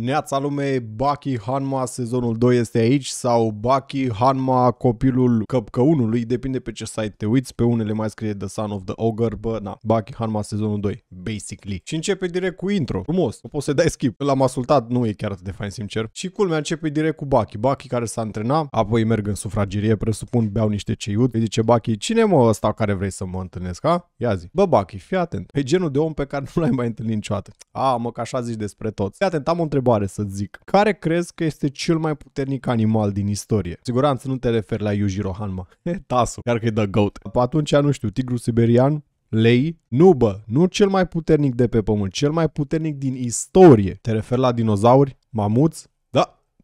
Neața lume, Baki Hanma sezonul 2 este aici sau Baki Hanma copilul căpcăunului, depinde pe ce site te uiți, pe unele mai scrie The Son of the Ogre, bă, na, Baki Hanma sezonul 2, basically. Și începe direct cu intro, frumos, o poți să dai skip, l-am ascultat, nu e chiar atât de fain, sincer. Și culmea începe direct cu Baki, Baki care s-a antrenat, apoi merg în sufragerie, presupun, beau niște ceiut, îi zice Baki, cine mă ăsta care vrei să mă întâlnesc, ha? Ia zi, bă Baki, fii atent, e genul de om pe care nu l-ai mai întâlnit niciodată. A, mă, că așa zici despre toți. Fii atent, am o întrebare întrebare să zic. Care crezi că este cel mai puternic animal din istorie? Siguranță nu te referi la Yujiro Rohanma. Tasu, chiar că e the goat. Atunci, nu știu, tigru siberian, lei, nu bă, nu cel mai puternic de pe pământ, cel mai puternic din istorie. Te referi la dinozauri, mamuți,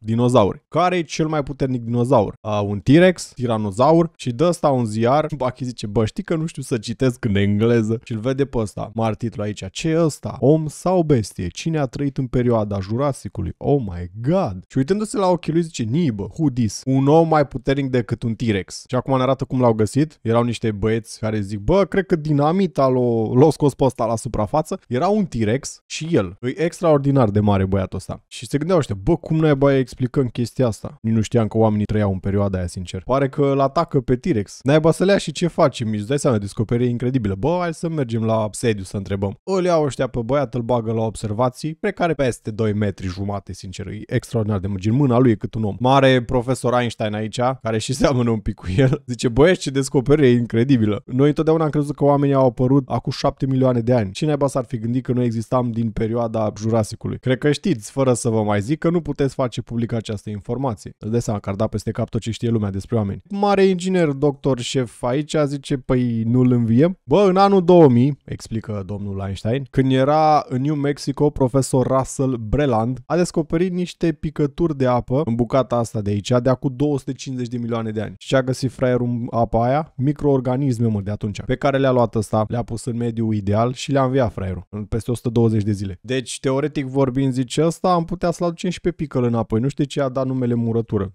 dinozauri. Care e cel mai puternic dinozaur? A, un T-Rex, tiranozaur și dă asta un ziar. Bachi zice, bă, știi că nu știu să citesc în engleză. Și-l vede pe ăsta. Mar titlu aici. Ce e ăsta? Om sau bestie? Cine a trăit în perioada Jurasicului? Oh my god! Și uitându-se la ochii lui zice, nibă, who this? Un om mai puternic decât un T-Rex. Și acum ne arată cum l-au găsit. Erau niște băieți care zic, bă, cred că dinamita l-a scos pe ăsta la suprafață. Era un T-Rex și el. E extraordinar de mare băiatul ăsta. Și se gândeau ăștia, bă, cum nu ai băie explicăm chestia asta. Nici nu știam că oamenii trăiau în perioada aia, sincer. Pare că îl atacă pe T-Rex. Naiba să lea și ce facem? Îți dai seama, descoperire incredibilă. Bă, hai să mergem la sediu să întrebăm. Îl iau ăștia pe băiat, îl bagă la observații, pe care peste 2 metri jumate, sincer, e extraordinar de măgin. Mâna lui e cât un om. Mare profesor Einstein aici, care și seamănă un pic cu el, zice, băieți, ce descoperire incredibilă. Noi întotdeauna am crezut că oamenii au apărut acum 7 milioane de ani. Cine naiba s-ar fi gândit că noi existam din perioada Jurasicului? Cred că știți, fără să vă mai zic, că nu puteți face publică această informație. Îți dai seama că ar da peste cap tot ce știe lumea despre oameni. Mare inginer, doctor, șef aici zice, păi nu-l înviem. Bă, în anul 2000, explică domnul Einstein, când era în New Mexico, profesor Russell Breland a descoperit niște picături de apă în bucata asta de aici, de acum 250 de milioane de ani. Și ce a găsit fraierul apa aia? Microorganisme, mă, de atunci, pe care le-a luat ăsta, le-a pus în mediul ideal și le-a înviat fraierul în peste 120 de zile. Deci, teoretic vorbind, zice ăsta, am putea să-l aducem și pe picăl în apă nu știe ce a dat numele murătură.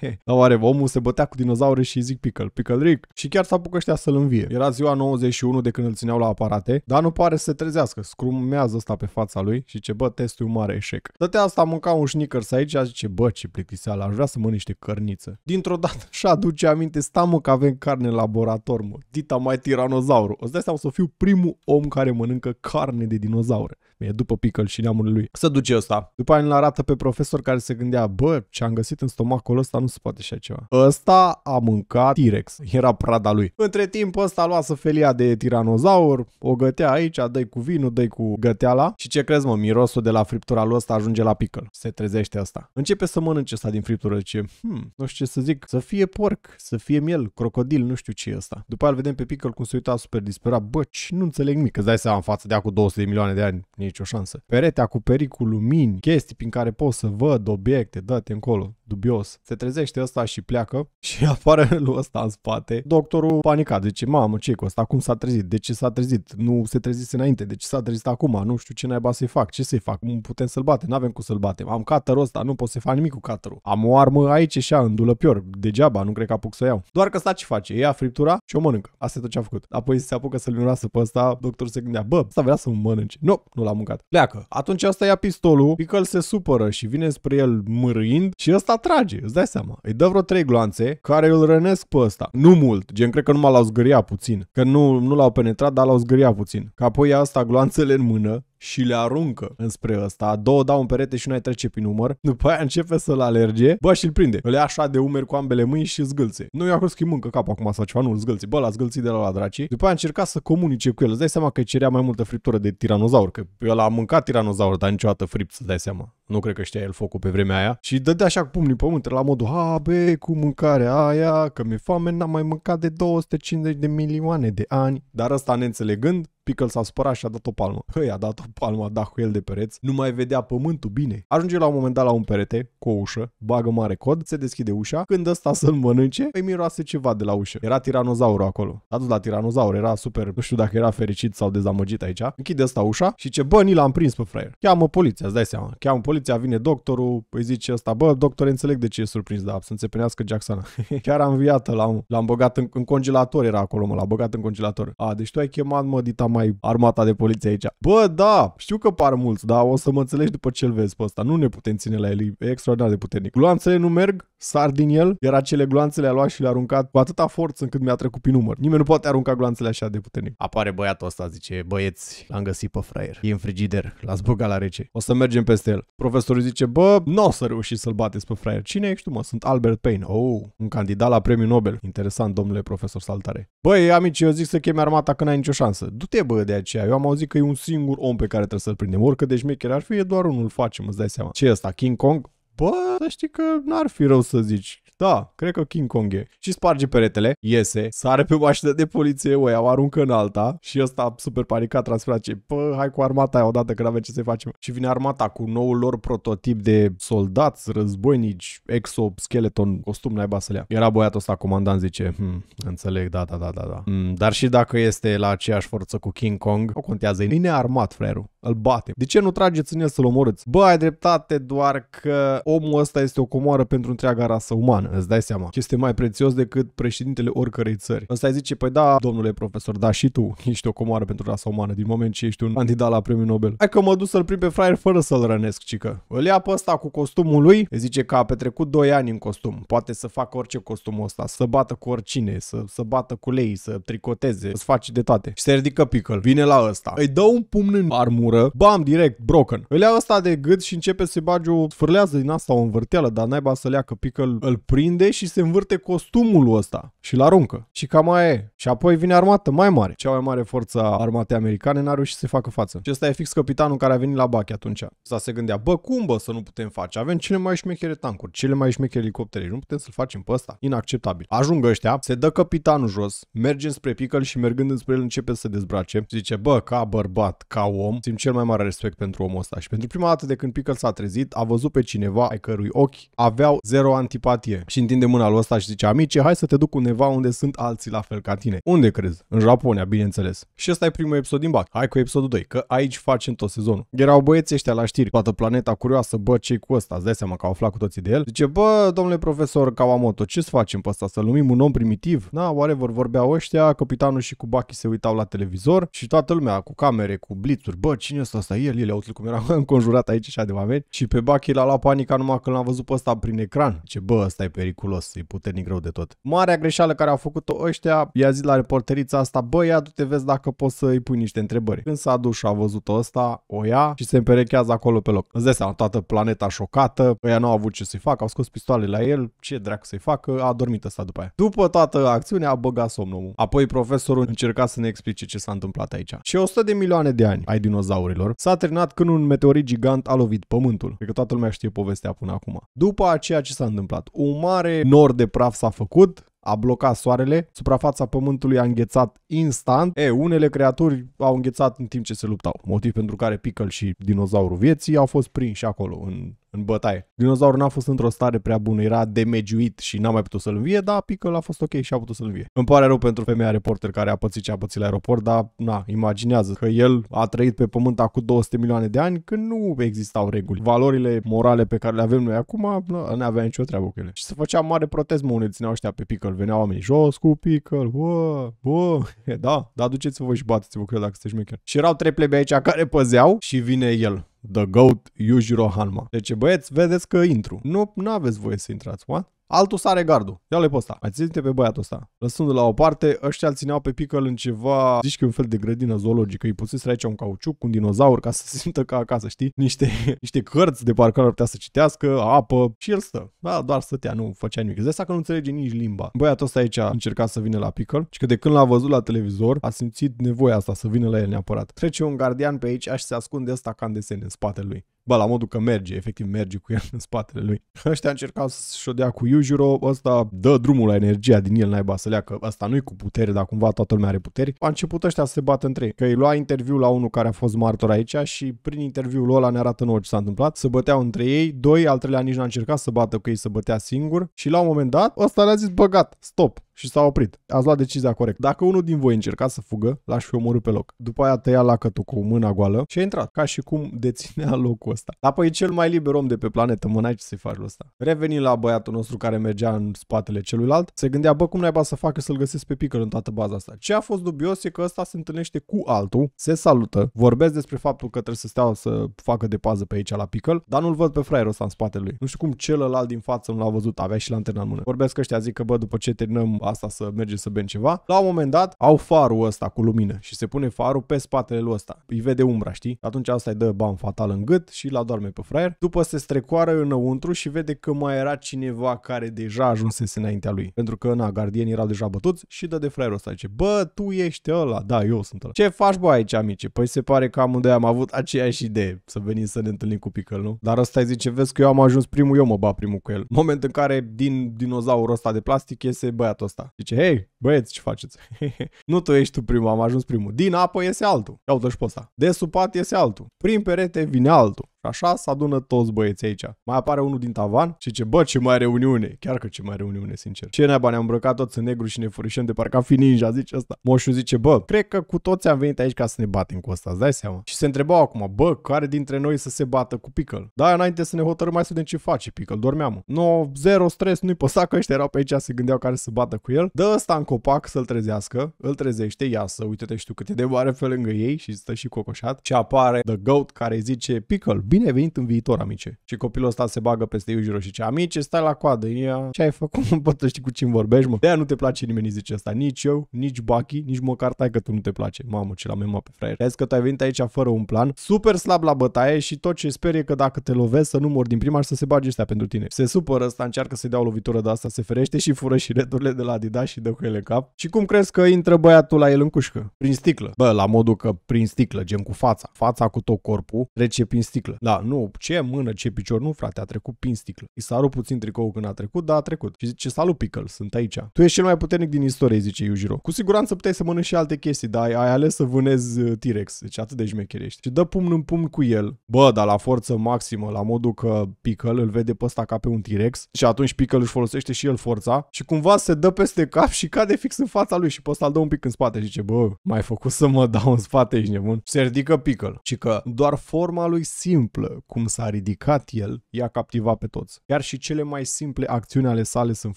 Dar oare omul se bătea cu dinozaure și zic Pickle, Pickle Rick și chiar s-a ăștia să-l învie. Era ziua 91 de când îl țineau la aparate, dar nu pare să se trezească, scrumează asta pe fața lui și ce bă, testul e un mare eșec. Tătea asta mânca un să aici și zice, bă, ce plictiseală, aș vrea să mă niște cărniță. Dintr-o dată și aduce aminte, sta mă că avem carne în laborator, mă, dita mai tiranozaurul. Îți dai seama să fiu primul om care mănâncă carne de dinozaur e după Pickle și neamul lui. Să duce ăsta. După aia îl arată pe profesor care se gândea, bă, ce am găsit în stomacul ăsta nu se poate așa ceva. Ăsta a mâncat T-Rex, era prada lui. Între timp ăsta a luat felia de tiranozaur, o gătea aici, dai cu vinul, dai cu găteala și ce crezi mă, mirosul de la friptura lui ăsta ajunge la Pickle. Se trezește asta. Începe să mănânce asta din friptură, ce, hmm, nu știu ce să zic, să fie porc, să fie miel, crocodil, nu știu ce e ăsta. După aia vedem pe Pickle cum se uita super disperat, bă, nu înțeleg nimic, că dai seama în față de acum 200 de milioane de ani, nicio șansă. Perete acoperit cu lumini, chestii prin care poți să văd, obiecte, date încolo dubios. Se trezește ăsta și pleacă și apare lui ăsta în spate. Doctorul panicat, zice, mamă, ce e cu ăsta, cum s-a trezit, de ce s-a trezit, nu se trezise înainte, de ce s-a trezit acum, nu știu ce naiba să-i fac, ce să-i fac, Nu putem să-l batem, n-avem cum să-l batem, am cutterul ăsta, nu pot să fac nimic cu cutterul. Am o armă aici și a, în dulăpior, degeaba, nu cred că apuc să iau. Doar că sta ce face, ia friptura și o mănâncă. Asta e tot ce a făcut. Apoi se apucă să-l miroasă pe ăsta, doctorul se gândea, bă, ăsta vrea să-l mănânce. Nu, nu l-a mâncat. Pleacă. Atunci asta ia pistolul, Pickle se supără și vine spre el mârâind și ăsta atrage, îți dai seama. Îi dă vreo trei gloanțe care îl rănesc pe ăsta. Nu mult, gen cred că numai l-au zgâriat puțin. Că nu, nu l-au penetrat, dar l-au zgâriat puțin. Că apoi ia asta gloanțele în mână, și le aruncă înspre ăsta. Două dau un perete și una îi trece prin umăr. După aia începe să-l alerge. Bă, și-l prinde. Îl ia așa de umeri cu ambele mâini și zgâlțe. Nu i-a crezut că mâncă capul acum sau ceva, nu, zgâlți. Bă, la a de la la draci. După aia încerca să comunice cu el. Îți dai seama că cerea mai multă friptură de tiranozaur, că el a mâncat tiranozaur, dar niciodată fript, să dai seama. Nu cred că știa el focul pe vremea aia. Și dădea așa cu pumnii pământ la modul, ha, bă, cu mâncarea aia, că mi-e foame, n-am mai mâncat de 250 de milioane de ani. Dar ăsta neînțelegând, Pickle s-a spărat și a dat o palmă. Hei, a dat o palmă, a dat cu el de pereți. Nu mai vedea pământul bine. Ajunge la un moment dat la un perete cu o ușă, bagă mare cod, se deschide ușa. Când ăsta să-l mănânce, îi miroase ceva de la ușă. Era tiranozaurul acolo. A dus la tiranozaur, era super, nu știu dacă era fericit sau dezamăgit aici. Închide asta ușa și ce bă, ni l-am prins pe fraier. Cheamă poliția, îți dai seama. Cheamă poliția, vine doctorul, îi zice asta, bă, doctor, înțeleg de ce e surprins, da, să înțepenească Jackson. Chiar am viat, l-am, l-am băgat în, în congelator, era acolo, mă, l-am băgat în congelator. A, deci tu ai chemat, mă, dita mai armata de poliție aici. Bă, da, știu că par mulți, dar o să mă înțelegi după ce-l vezi pe ăsta. Nu ne putem ține la el, e extraordinar de puternic. Gloanțele nu merg, sar din el, iar acele gloanțe le-a luat și le-a aruncat cu atâta forță încât mi-a trecut prin număr. Nimeni nu poate arunca gloanțele așa de puternic. Apare băiatul ăsta, zice, băieți, l-am găsit pe fraier. E în frigider, l-ați băgat la rece. O să mergem peste el. Profesorul zice, bă, nu o să reușiți să-l bateți pe fraier. Cine ești tu, mă? Sunt Albert Payne. Oh, un candidat la premiul Nobel. Interesant, domnule profesor Saltare. Băi, amici, eu zic să chemi armata că n-ai nicio șansă. Du-te e, bă, de aceea. Eu am auzit că e un singur om pe care trebuie să-l prindem. orică de șmecher ar fi, e doar unul, îl facem, îți dai seama. Ce e asta, King Kong? Bă, să știi că n-ar fi rău să zici da, cred că King Kong e. Și sparge peretele, iese, sare pe mașină de poliție, o iau, aruncă în alta și ăsta super panicat transferat ce, pă, hai cu armata aia odată că n-avem ce să facem. Și vine armata cu noul lor prototip de soldați, războinici, exoskeleton, costum naiba să le ia. Era băiatul ăsta comandant, zice, hm, înțeleg, da, da, da, da, da. Mm, dar și dacă este la aceeași forță cu King Kong, o contează, e nearmat, frerul, îl bate. De ce nu trageți în el să-l omorâți? Bă, ai dreptate, doar că omul ăsta este o comoară pentru întreaga rasă umană îți dai seama, ce este mai prețios decât președintele oricărei țări. Ăsta îi zice, păi da, domnule profesor, da și tu ești o comoară pentru rasa umană din moment ce ești un candidat la premiul Nobel. Hai că mă duc să-l prind pe fraier fără să-l rănesc, cică. Îl ia pe ăsta cu costumul lui, îi zice că a petrecut 2 ani în costum. Poate să facă orice costumul ăsta, să bată cu oricine, să, să bată cu lei, să tricoteze, să faci de toate. Și se ridică picăl, vine la ăsta, îi dă un pumn în armură, bam, direct, broken. Îl ia ăsta de gât și începe să bage o din asta, o învârteală, dar naiba să leacă picăl, îl prinde prinde și se învârte costumul ăsta și la aruncă. Și cam mai e. Și apoi vine armată mai mare. Cea mai mare forță a armatei americane n-a reușit să facă față. Și ăsta e fix capitanul care a venit la Bache atunci. să se gândea, bă, cum bă să nu putem face? Avem cele mai șmechere tancuri, cele mai șmechere elicoptere. Nu putem să-l facem pe ăsta. Inacceptabil. Ajung ăștia, se dă capitanul jos, merge spre Pickle și mergând înspre el începe să se dezbrace. Zice, bă, ca bărbat, ca om, simt cel mai mare respect pentru omul ăsta. Și pentru prima dată de când Pickle s-a trezit, a văzut pe cineva ai cărui ochi aveau zero antipatie și întinde mâna lui ăsta și zice, amice, hai să te duc undeva unde sunt alții la fel ca tine. Unde crezi? În Japonia, bineînțeles. Și ăsta e primul episod din bac. Hai cu episodul 2, că aici facem tot sezonul. Erau băieți ăștia la știri, toată planeta curioasă, bă, ce cu ăsta? Îți dai seama că au aflat cu toții de el. Zice, bă, domnule profesor Kawamoto, ce să facem pe ăsta? Să-l numim un om primitiv? Na, vor vorbea ăștia, capitanul și cu Baki se uitau la televizor și toată lumea cu camere, cu blițuri, bă, cine ăsta? Asta el, el, uite cum era înconjurat aici și de oameni. Și pe Baki l-a luat panica numai când l-a văzut pe ăsta prin ecran. Ce bă, ăsta e periculos, e puternic rău de tot. Marea greșeală care au făcut-o ăștia, i-a zis la reporterița asta, bă, ia du-te vezi dacă poți să-i pui niște întrebări. Când s-a dus și a văzut ăsta, o ia și se împerechează acolo pe loc. Îți dai seama, toată planeta șocată, ăia nu au avut ce să-i facă, au scos pistoalele la el, ce dracu să-i facă, a dormit ăsta după aia. După toată acțiunea a băgat somnul. Apoi profesorul încerca să ne explice ce s-a întâmplat aici. Și 100 de milioane de ani ai dinozaurilor s-a terminat când un meteorit gigant a lovit pământul. Cred că toată lumea știe povestea până acum. După aceea ce s-a întâmplat, uman mare, nor de praf s-a făcut, a blocat soarele, suprafața pământului a înghețat instant. E, unele creaturi au înghețat în timp ce se luptau, motiv pentru care Pickle și dinozaurul vieții au fost prinși acolo în în bătaie. Dinozaurul n-a fost într-o stare prea bună, era demegiuit și n-a mai putut să-l învie, dar Pickle a fost ok și a putut să-l învie. Îmi pare rău pentru femeia reporter care a pățit ce a pățit la aeroport, dar na, imaginează că el a trăit pe pământ acum 200 milioane de ani când nu existau reguli. Valorile morale pe care le avem noi acum nu ne avea nicio treabă cu ele. Și se făcea mare protest, mă, unii țineau ăștia pe Pickle, veneau oamenii jos cu Pickle, bă, bă, e, da, da, duceți-vă și bateți-vă, el dacă sunteți șmecher. Și erau trei plebe aici care păzeau și vine el. The Goat Yujiro Hanma. Deci, băieți, vedeți că intru. Nu, nu aveți voie să intrați, what? Altul sare gardul. Ia-l pe ăsta. Mai ține pe băiatul ăsta. Lăsându-l la o parte, ăștia îl țineau pe pică în ceva, zici că e un fel de grădină zoologică. Îi puseseră aici un cauciuc, un dinozaur ca să se simtă ca acasă, știi? Niște, niște cărți de parcă ar putea să citească, apă și el stă. Da, doar stătea, nu făcea nimic. De că nu înțelege nici limba. Băiatul ăsta aici a încercat să vină la Pickle și că de când l-a văzut la televizor a simțit nevoia asta să vină la el neapărat. Trece un gardian pe aici și se ascunde ăsta ca în desene în spatele lui bă, la modul că merge, efectiv merge cu el în spatele lui. Ăștia încercau să-și dea cu Yujiro, ăsta dă drumul la energia din el naiba să leacă, ăsta nu-i cu putere, dar cumva toată lumea are puteri. A început ăștia să se bată între ei, că îi lua interviu la unul care a fost martor aici și prin interviul ăla ne arată nouă ce s-a întâmplat, se băteau între ei, doi, al treilea nici n-a încercat să bată cu ei, să bătea singur și la un moment dat ăsta le-a zis băgat, stop, și s-a oprit. Ați luat decizia corect. Dacă unul din voi încerca să fugă, l-aș fi omorât pe loc. După aia tăia lacătul cu mâna goală și a intrat, ca și cum deținea locul ăsta. Apoi e cel mai liber om de pe planetă, mă ce să-i faci ăsta. Revenind la băiatul nostru care mergea în spatele celuilalt, se gândea, bă, cum naiba să facă să-l găsesc pe picăr în toată baza asta. Ce a fost dubios e că ăsta se întâlnește cu altul, se salută, vorbesc despre faptul că trebuie să stea să facă de pază pe aici la picăl, dar nu-l văd pe fraierul ăsta în spatele lui. Nu știu cum celălalt din față nu l-a văzut, avea și lanterna în mână. Vorbesc ăștia, zic că bă, după ce terminăm asta să merge să bem ceva. La un moment dat au farul ăsta cu lumină și se pune farul pe spatele lui ăsta. Îi vede umbra, știi? Atunci asta îi dă ban fatal în gât și la doarme pe fraier. După se strecoară înăuntru și vede că mai era cineva care deja ajunsese înaintea lui. Pentru că, na, gardienii erau deja bătuți și dă de fraierul ăsta. Zice, bă, tu ești ăla. Da, eu sunt ăla. Ce faci, bă, aici, amice? Păi se pare că amândoi am avut aceeași idee să venim să ne întâlnim cu Pickle, nu? Dar ăsta îi zice, vezi că eu am ajuns primul, eu mă ba primul cu el. Moment în care din dinozaurul ăsta de plastic iese băiatul ăsta asta. Zice, hei, băieți, ce faceți? nu tu ești tu primul, am ajuns primul. Din apă iese altul. Ia uite-și pe ăsta. De supat iese altul. Prin perete vine altul așa se adună toți băieții aici. Mai apare unul din tavan și ce bă, ce mai reuniune. Chiar că ce mai reuniune, sincer. Ce neaba ne-am îmbrăcat toți în negru și ne furișăm de parcă am fi ninja, zice asta. Moșul zice, bă, cred că cu toți am venit aici ca să ne batem cu asta, dai seama. Și se întrebau acum, bă, care dintre noi să se bată cu picăl? Da, înainte să ne hotărâm mai să vedem ce face picăl, dormeam. No, zero stres, nu-i păsa că ăștia erau pe aici, se gândeau care să bată cu el. Dă ăsta în copac să-l trezească, îl trezește, ia să uite-te și tu cât e de mare pe lângă ei și stă și cocoșat. Și apare The Goat care zice, picăl, bine Bine ai venit în viitor, amice. Și copilul ăsta se bagă peste Iujiro și ce amice, stai la coadă, ia. ce ai făcut, mă, să știi cu cine vorbești, mă. de nu te place nimeni, zice asta, nici eu, nici Baki, nici măcar tai că tu nu te place. Mamă, ce la mema pe fraier. Vezi că tu ai venit aici fără un plan, super slab la bătaie și tot ce sper e că dacă te lovesc să nu mor din prima și să se bage ăsta pentru tine. Se supără ăsta, încearcă să-i dea o lovitură de asta, se ferește și fură și returile de la Adidas și dă cu ele cap. Și cum crezi că intră băiatul la el în cușcă? Prin sticlă. Bă, la modul că prin sticlă, gen cu fața. Fața cu tot corpul trece prin sticlă. Da, nu, ce mână, ce picior, nu frate, a trecut prin sticlă. I s-a rupt puțin tricoul când a trecut, dar a trecut. Și zice, salut Pickle, sunt aici. Tu ești cel mai puternic din istorie, zice Yujiro. Cu siguranță puteai să mănânci și alte chestii, dar ai, ai ales să vânezi uh, T-Rex, deci atât de șmecherești. Și dă pumn în pumn cu el. Bă, dar la forță maximă, la modul că Pickle îl vede pe ăsta ca pe un T-Rex și atunci Pickle își folosește și el forța și cumva se dă peste cap și cade fix în fața lui și pe ăsta îl dă un pic în spate și zice, bă, mai făcut să mă dau în spate, ești nebun. Se ridică Pickle și că doar forma lui simt întâmplă, cum s-a ridicat el, i-a captivat pe toți. Iar și cele mai simple acțiuni ale sale sunt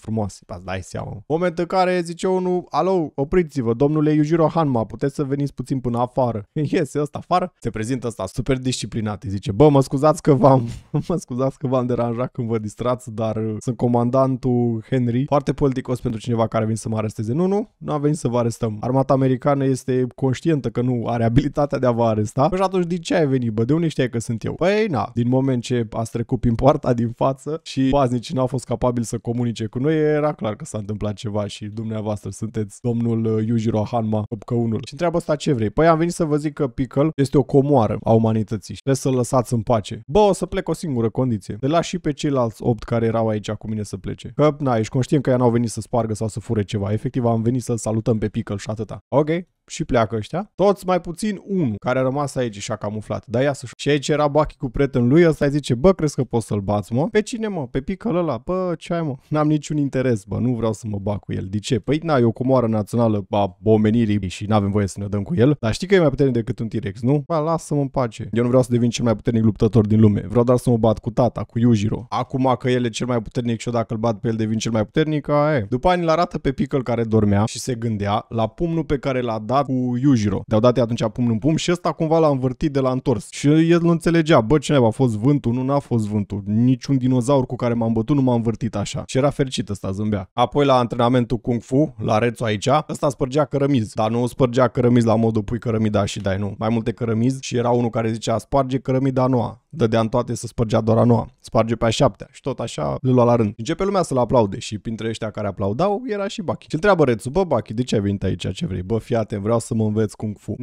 frumoase. Ați dai seama. Moment în care zice unul, alo, opriți-vă, domnule Yujiro Hanma, puteți să veniți puțin până afară. Iese ăsta afară, se prezintă ăsta super disciplinat. Îi zice, bă, mă scuzați că v-am, mă scuzați că v-am deranjat când vă distrați, dar uh, sunt comandantul Henry, foarte politicos pentru cineva care vine să mă aresteze. Nu, nu, nu a venit să vă arestăm. Armata americană este conștientă că nu are abilitatea de a vă aresta. Păi și atunci din ce ai venit, bă? De unde știai că sunt eu? Păi, na, din moment ce a trecut prin poarta din față și paznicii n-au fost capabili să comunice cu noi, era clar că s-a întâmplat ceva și dumneavoastră sunteți domnul uh, Yujiro Hanma, unul. Și întreabă asta ce vrei? Păi am venit să vă zic că Pickle este o comoară a umanității și trebuie să-l lăsați în pace. Bă, o să plec o singură condiție. Te las și pe ceilalți opt care erau aici cu mine să plece. Că, na, ești conștient că ea n-au venit să spargă sau să fure ceva. Efectiv, am venit să-l salutăm pe Pickle și atâta. Ok? și pleacă ăștia. Toți mai puțin unul care a rămas aici și a camuflat. Da, ia să Și aici era Bachi cu prietenul lui, ăsta îi zice, bă, crezi că poți să-l bați, mă? Pe cine, mă? Pe picălă ăla? Bă, ce ai, mă? N-am niciun interes, bă, nu vreau să mă bag cu el. De ce? Păi, na, e o comoară națională a omenirii și n-avem voie să ne dăm cu el. Dar știi că e mai puternic decât un T-Rex, nu? Ba, lasă-mă în pace. Eu nu vreau să devin cel mai puternic luptător din lume. Vreau doar să mă bat cu tata, cu Yujiro. Acum că el e cel mai puternic și eu dacă îl bat pe el devin cel mai puternic, aia e. După ani îl arată pe picăl care dormea și se gândea la pumnul pe care l-a dat dat cu Yujiro. De-au dat atunci pumn în pumn și ăsta cumva l-a învârtit de la întors. Și el nu înțelegea, bă, ce a fost vântul, nu n-a fost vântul. Niciun dinozaur cu care m-am bătut nu m-a învârtit așa. Și era fericit ăsta, zâmbea. Apoi la antrenamentul Kung Fu, la Rețu aici, ăsta spărgea cărămiz, dar nu spărgea cărămiz la modul pui cărămida și dai nu. Mai multe cărămizi și era unul care zicea sparge cărămida noua dădea în toate să spărgea doar a noua. Sparge pe a șaptea și tot așa le lua la rând. Începe lumea să-l aplaude și printre ăștia care aplaudau era și Baki. Și întreabă Rețu, bă Baki, de ce ai venit aici, ce vrei? Bă, fiate, vreau să mă înveți Kung Fu.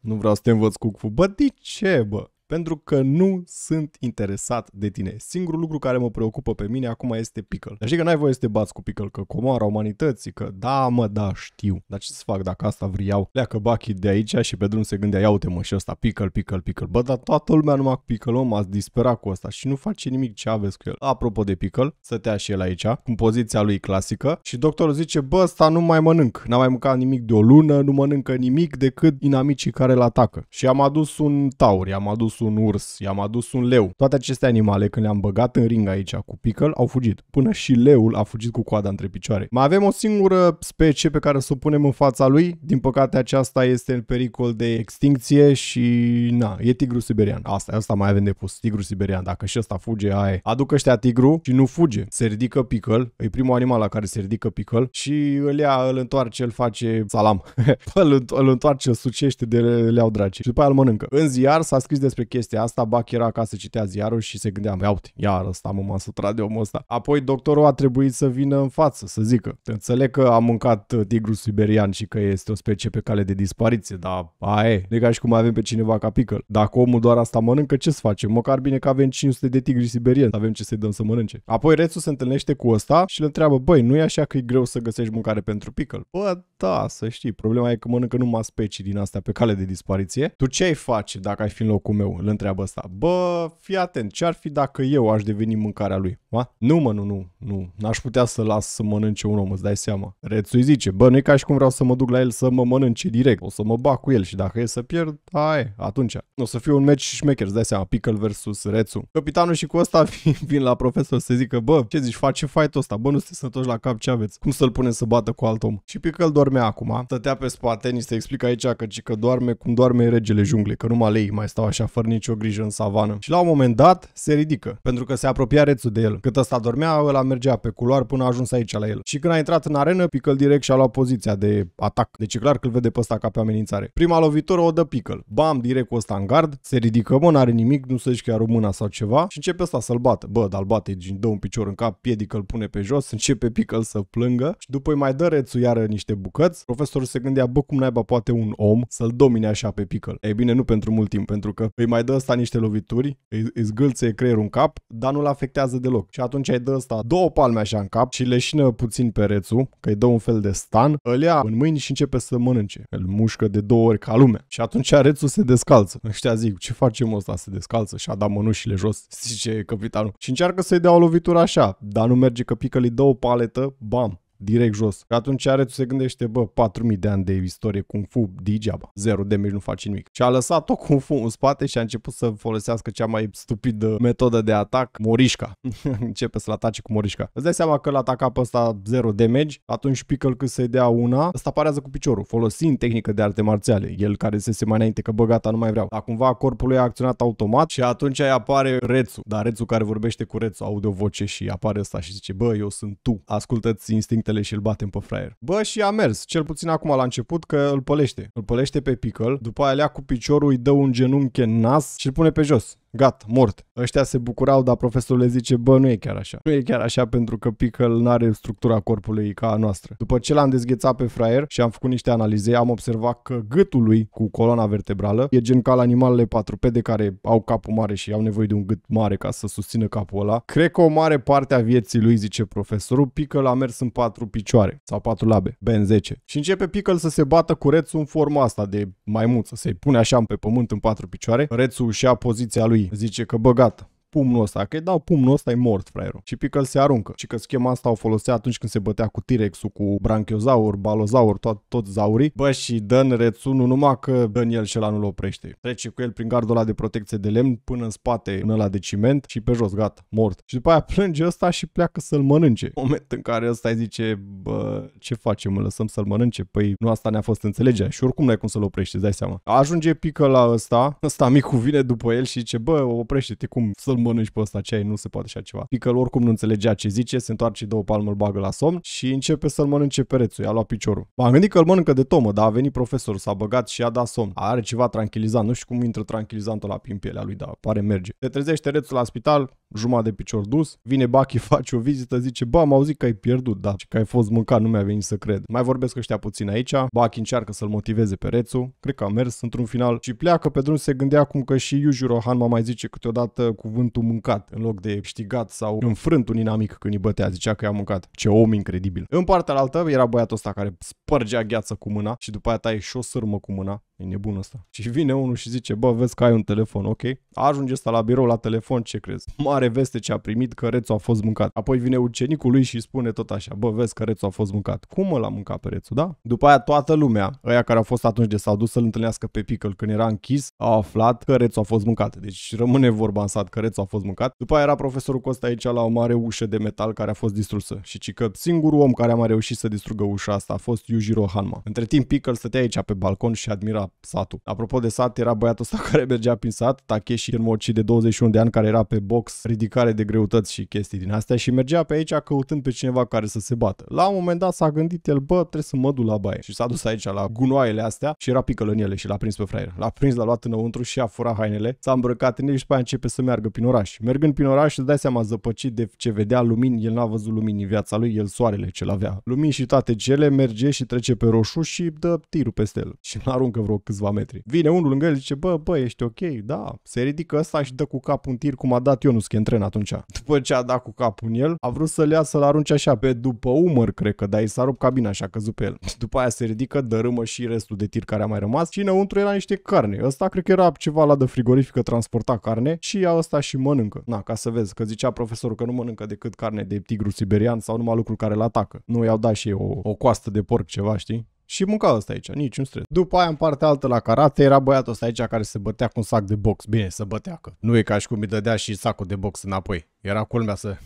nu vreau să te învăț Kung Fu. Bă, de ce, bă? pentru că nu sunt interesat de tine. Singurul lucru care mă preocupă pe mine acum este Pickle. Dar știi că n-ai voie să te bați cu Pickle, că comoara umanității, că da, mă, da, știu. Dar ce să fac dacă asta vreau? Pleacă Bachi de aici și pe drum se gândea, ia uite mă și ăsta, Pickle, Pickle, Pickle. Bă, dar toată lumea numai cu Pickle, om, a disperat cu ăsta și nu face nimic ce aveți cu el. Apropo de Pickle, stătea și el aici, cu poziția lui clasică și doctorul zice, bă, ăsta nu mai mănânc, n-a mai mâncat nimic de o lună, nu mănâncă nimic decât inamicii care îl atacă. Și am adus un taur, am adus un urs, i-am adus un leu. Toate aceste animale, când le-am băgat în ring aici cu Pickle, au fugit. Până și leul a fugit cu coada între picioare. Mai avem o singură specie pe care să o punem în fața lui. Din păcate, aceasta este în pericol de extincție și na, e tigru siberian. Asta, asta mai avem de pus, tigru siberian. Dacă și ăsta fuge, aia Aduc ăștia tigru și nu fuge. Se ridică Pickle, e primul animal la care se ridică Pickle și îl ia, îl întoarce, îl face salam. îl, îl întoarce, îl sucește de leau dracii. și după aia îl mănâncă. În ziar s-a scris despre chestia asta, Bach era acasă, citea ziarul și se gândea, ia uite, iar ăsta mă m-a săturat de omul ăsta. Apoi doctorul a trebuit să vină în față, să zică, te înțeleg că a mâncat uh, tigru siberian și că este o specie pe cale de dispariție, dar a e, de ca și cum avem pe cineva ca pickle. Dacă omul doar asta mănâncă, ce să facem? Măcar bine că avem 500 de tigri siberieni, avem ce să-i dăm să mănânce. Apoi Rețu se întâlnește cu ăsta și le întreabă, băi, nu e așa că e greu să găsești mâncare pentru pickle? Bă, da, să știi, problema e că mănâncă numai specii din astea pe cale de dispariție. Tu ce ai face dacă ai fi în locul meu? îl întreabă asta. Bă, fii atent, ce-ar fi dacă eu aș deveni mâncarea lui? Ma? Nu mă, nu, nu, nu, n-aș putea să las să mănânce un om, îți dai seama. Rețu îi zice, bă, nu e ca și cum vreau să mă duc la el să mă mănânce direct, o să mă bag cu el și dacă e să pierd, hai, atunci. O să fie un meci șmecher, îți dai seama, Pickle versus Rețu. Capitanul și cu ăsta vin la profesor să zică, bă, ce zici, face fight ăsta, bă, nu să toți la cap, ce aveți? Cum să-l punem să bată cu alt om? Și Pickle dormea acum, stătea pe spate, ni se explică aici că, că doarme cum doarme regele junglei, că numai lei mai stau așa fără nicio grijă în savană. Și la un moment dat se ridică, pentru că se apropia rețul de el. Cât ăsta dormea, ăla mergea pe culoar până a ajuns aici la el. Și când a intrat în arenă, Pickle direct și-a luat poziția de atac. Deci e clar că îl vede pe ăsta ca pe amenințare. Prima lovitură o dă Pickle. Bam, direct cu ăsta în gard, se ridică, mă, n-are nimic, nu se zici că sau ceva și începe ăsta să-l bată. Bă, dar bate, din dă un picior în cap, piedică, îl pune pe jos, începe Pickle să plângă și după îi mai dă rețul iară niște bucăți. Profesorul se gândea, bă, cum naiba poate un om să-l domine așa pe Pickle. Ei bine, nu pentru mult timp, pentru că îi mai mai dă ăsta niște lovituri, îi, îi zgâlțe creierul în cap, dar nu-l afectează deloc. Și atunci ai dă ăsta două palme așa în cap și leșină puțin perețul, că îi dă un fel de stan, îl ia în mâini și începe să mănânce. Îl mușcă de două ori ca lumea. Și atunci rețul se descalță. Ăștia zic, ce facem ăsta? Se descalță și a dat mănușile jos, zice capitanul. Și încearcă să-i dea o lovitură așa, dar nu merge că pică, îi dă o paletă, bam, direct jos. Că atunci are tu se gândește, bă, 4000 de ani de istorie Kung Fu degeaba. Zero de nu face nimic. Și a lăsat tot Kung Fu în spate și a început să folosească cea mai stupidă metodă de atac, morișca. Începe să-l atace cu morișca. Îți dai seama că l atacat pe ăsta zero damage, atunci pică-l cât să-i dea una, ăsta parează cu piciorul, folosind tehnică de arte marțiale. El care se mai înainte că băgata nu mai vreau. Acum cumva corpul lui a acționat automat și atunci aia apare Rețu. Dar Rețu care vorbește cu Rețu, aude o voce și apare ăsta și zice, bă, eu sunt tu, ascultă-ți instinct cuvintele și îl batem pe fraier. Bă, și a mers, cel puțin acum la început, că îl pălește. Îl pălește pe Pickle, după aia lea cu piciorul, îi dă un genunchi în nas și îl pune pe jos. Gat, mort. Ăștia se bucurau, dar profesorul le zice, bă, nu e chiar așa. Nu e chiar așa pentru că Pickle nu are structura corpului ca a noastră. După ce l-am dezghețat pe fraier și am făcut niște analize, am observat că gâtul lui cu coloana vertebrală e gen ca la animalele patrupede care au capul mare și au nevoie de un gât mare ca să susțină capul ăla. Cred că o mare parte a vieții lui, zice profesorul, Pickle a mers în pat patru picioare sau patru labe, Ben 10. Și începe Pickle să se bată cu Rețu în forma asta de maimuță, să-i pune așa pe pământ în patru picioare. Rețu și a poziția lui, zice că băgat, pumnul ăsta, că îi dau pumnul ăsta, e mort fraierul. Și pică se aruncă. Și că schema asta o folosea atunci când se bătea cu T-Rex-ul, cu branchiozaur, balozaur, tot, tot zaurii. Bă, și Dan Rețunu numai că Daniel și ăla nu-l oprește. Trece cu el prin gardul ăla de protecție de lemn până în spate, în ăla de ciment și pe jos, gata, mort. Și după aia plânge ăsta și pleacă să-l mănânce. Moment în care ăsta îi zice, bă, ce facem, îl lăsăm să-l mănânce? Păi nu asta ne-a fost înțelegerea și oricum nu ai cum să-l oprești, dai seama. Ajunge pică la ăsta, ăsta micu vine după el și zice, bă, oprește-te cum să-l mănânci pe ăsta, ce ai, nu se poate așa ceva. Pică oricum nu înțelegea ce zice, se întoarce două palme, îl bagă la somn și începe să-l mănânce perețul, i-a luat piciorul. M-am gândit că îl mănâncă de tomă, dar a venit profesorul, s-a băgat și a dat somn. Are ceva tranquilizant, nu știu cum intră tranquilizantul la pielea lui, dar pare merge. Se trezește rețul la spital, jumătate de picior dus, vine Bachi, face o vizită, zice, ba, m auzit că ai pierdut, da, că ai fost mâncat, nu mi-a venit să cred. Mai vorbesc ăștia puțin aici, Bachi încearcă să-l motiveze pe Rețu, cred că a mers într-un final și pleacă pe drum, se gândea cum că și Yuji Rohan mai zice câteodată cuvântul mâncat, în loc de câștigat sau înfrânt un inamic când îi bătea, zicea că i-a mâncat. Ce om incredibil. În partea altă era băiatul ăsta care spărgea gheață cu mâna și după aia taie și o sârmă cu mâna, E nebun ăsta. Și vine unul și zice, bă, vezi că ai un telefon, ok? Ajunge ăsta la birou la telefon, ce crezi? Mai mare veste ce a primit că rețul a fost mâncat. Apoi vine ucenicul lui și spune tot așa, bă, vezi că rețul a fost mâncat. Cum mă l-a mâncat pe rețul, da? După aia toată lumea, ăia care au fost atunci de s-au dus să-l întâlnească pe Pickle când era închis, au aflat că rețul a fost mâncat. Deci rămâne vorba în sat că rețul a fost mâncat. După aia era profesorul Costa aici la o mare ușă de metal care a fost distrusă și ci că singurul om care a mai reușit să distrugă ușa asta a fost Yujiro Hanma. Între timp Pickle stătea aici pe balcon și admira satul. Apropo de sat, era băiatul ăsta care mergea prin sat, Takeshi Kenmochi de 21 de ani care era pe box ridicare de greutăți și chestii din astea și mergea pe aici căutând pe cineva care să se bată. La un moment dat s-a gândit el, bă, trebuie să mă duc la baie. Și s-a dus aici la gunoaiele astea și era pică în ele și l-a prins pe fraier. L-a prins, l-a luat înăuntru și a furat hainele, s-a îmbrăcat în ele și după aia începe să meargă prin oraș. Mergând prin oraș, îți dai seama zăpăcit de ce vedea lumini, el n-a văzut lumini în viața lui, el soarele ce l-avea. Lumini și toate cele, merge și trece pe roșu și dă tirul peste el și îl aruncă vreo câțiva metri. Vine unul lângă el, și zice, bă, bă, ești ok, da, se ridică ăsta și dă cu cap un tir cum a dat Ionus în tren atunci. După ce a dat cu capul în el, a vrut să-l ia să-l arunce așa pe după umăr, cred că, dar i s-a rupt cabina și a căzut pe el. După aia se ridică, dărâmă și restul de tir care a mai rămas și înăuntru era niște carne. Ăsta cred că era ceva la de frigorifică transporta carne și ia ăsta și mănâncă. Na, ca să vezi, că zicea profesorul că nu mănâncă decât carne de tigru siberian sau numai lucruri care îl atacă. Nu i-au dat și ei o, o coastă de porc ceva, știi? Și mânca asta aici, niciun stres. După aia, în partea altă la karate, era băiatul ăsta aici care se bătea cu un sac de box. Bine, se bătea că nu e ca și cum îi dădea și sacul de box înapoi. Era culmea să...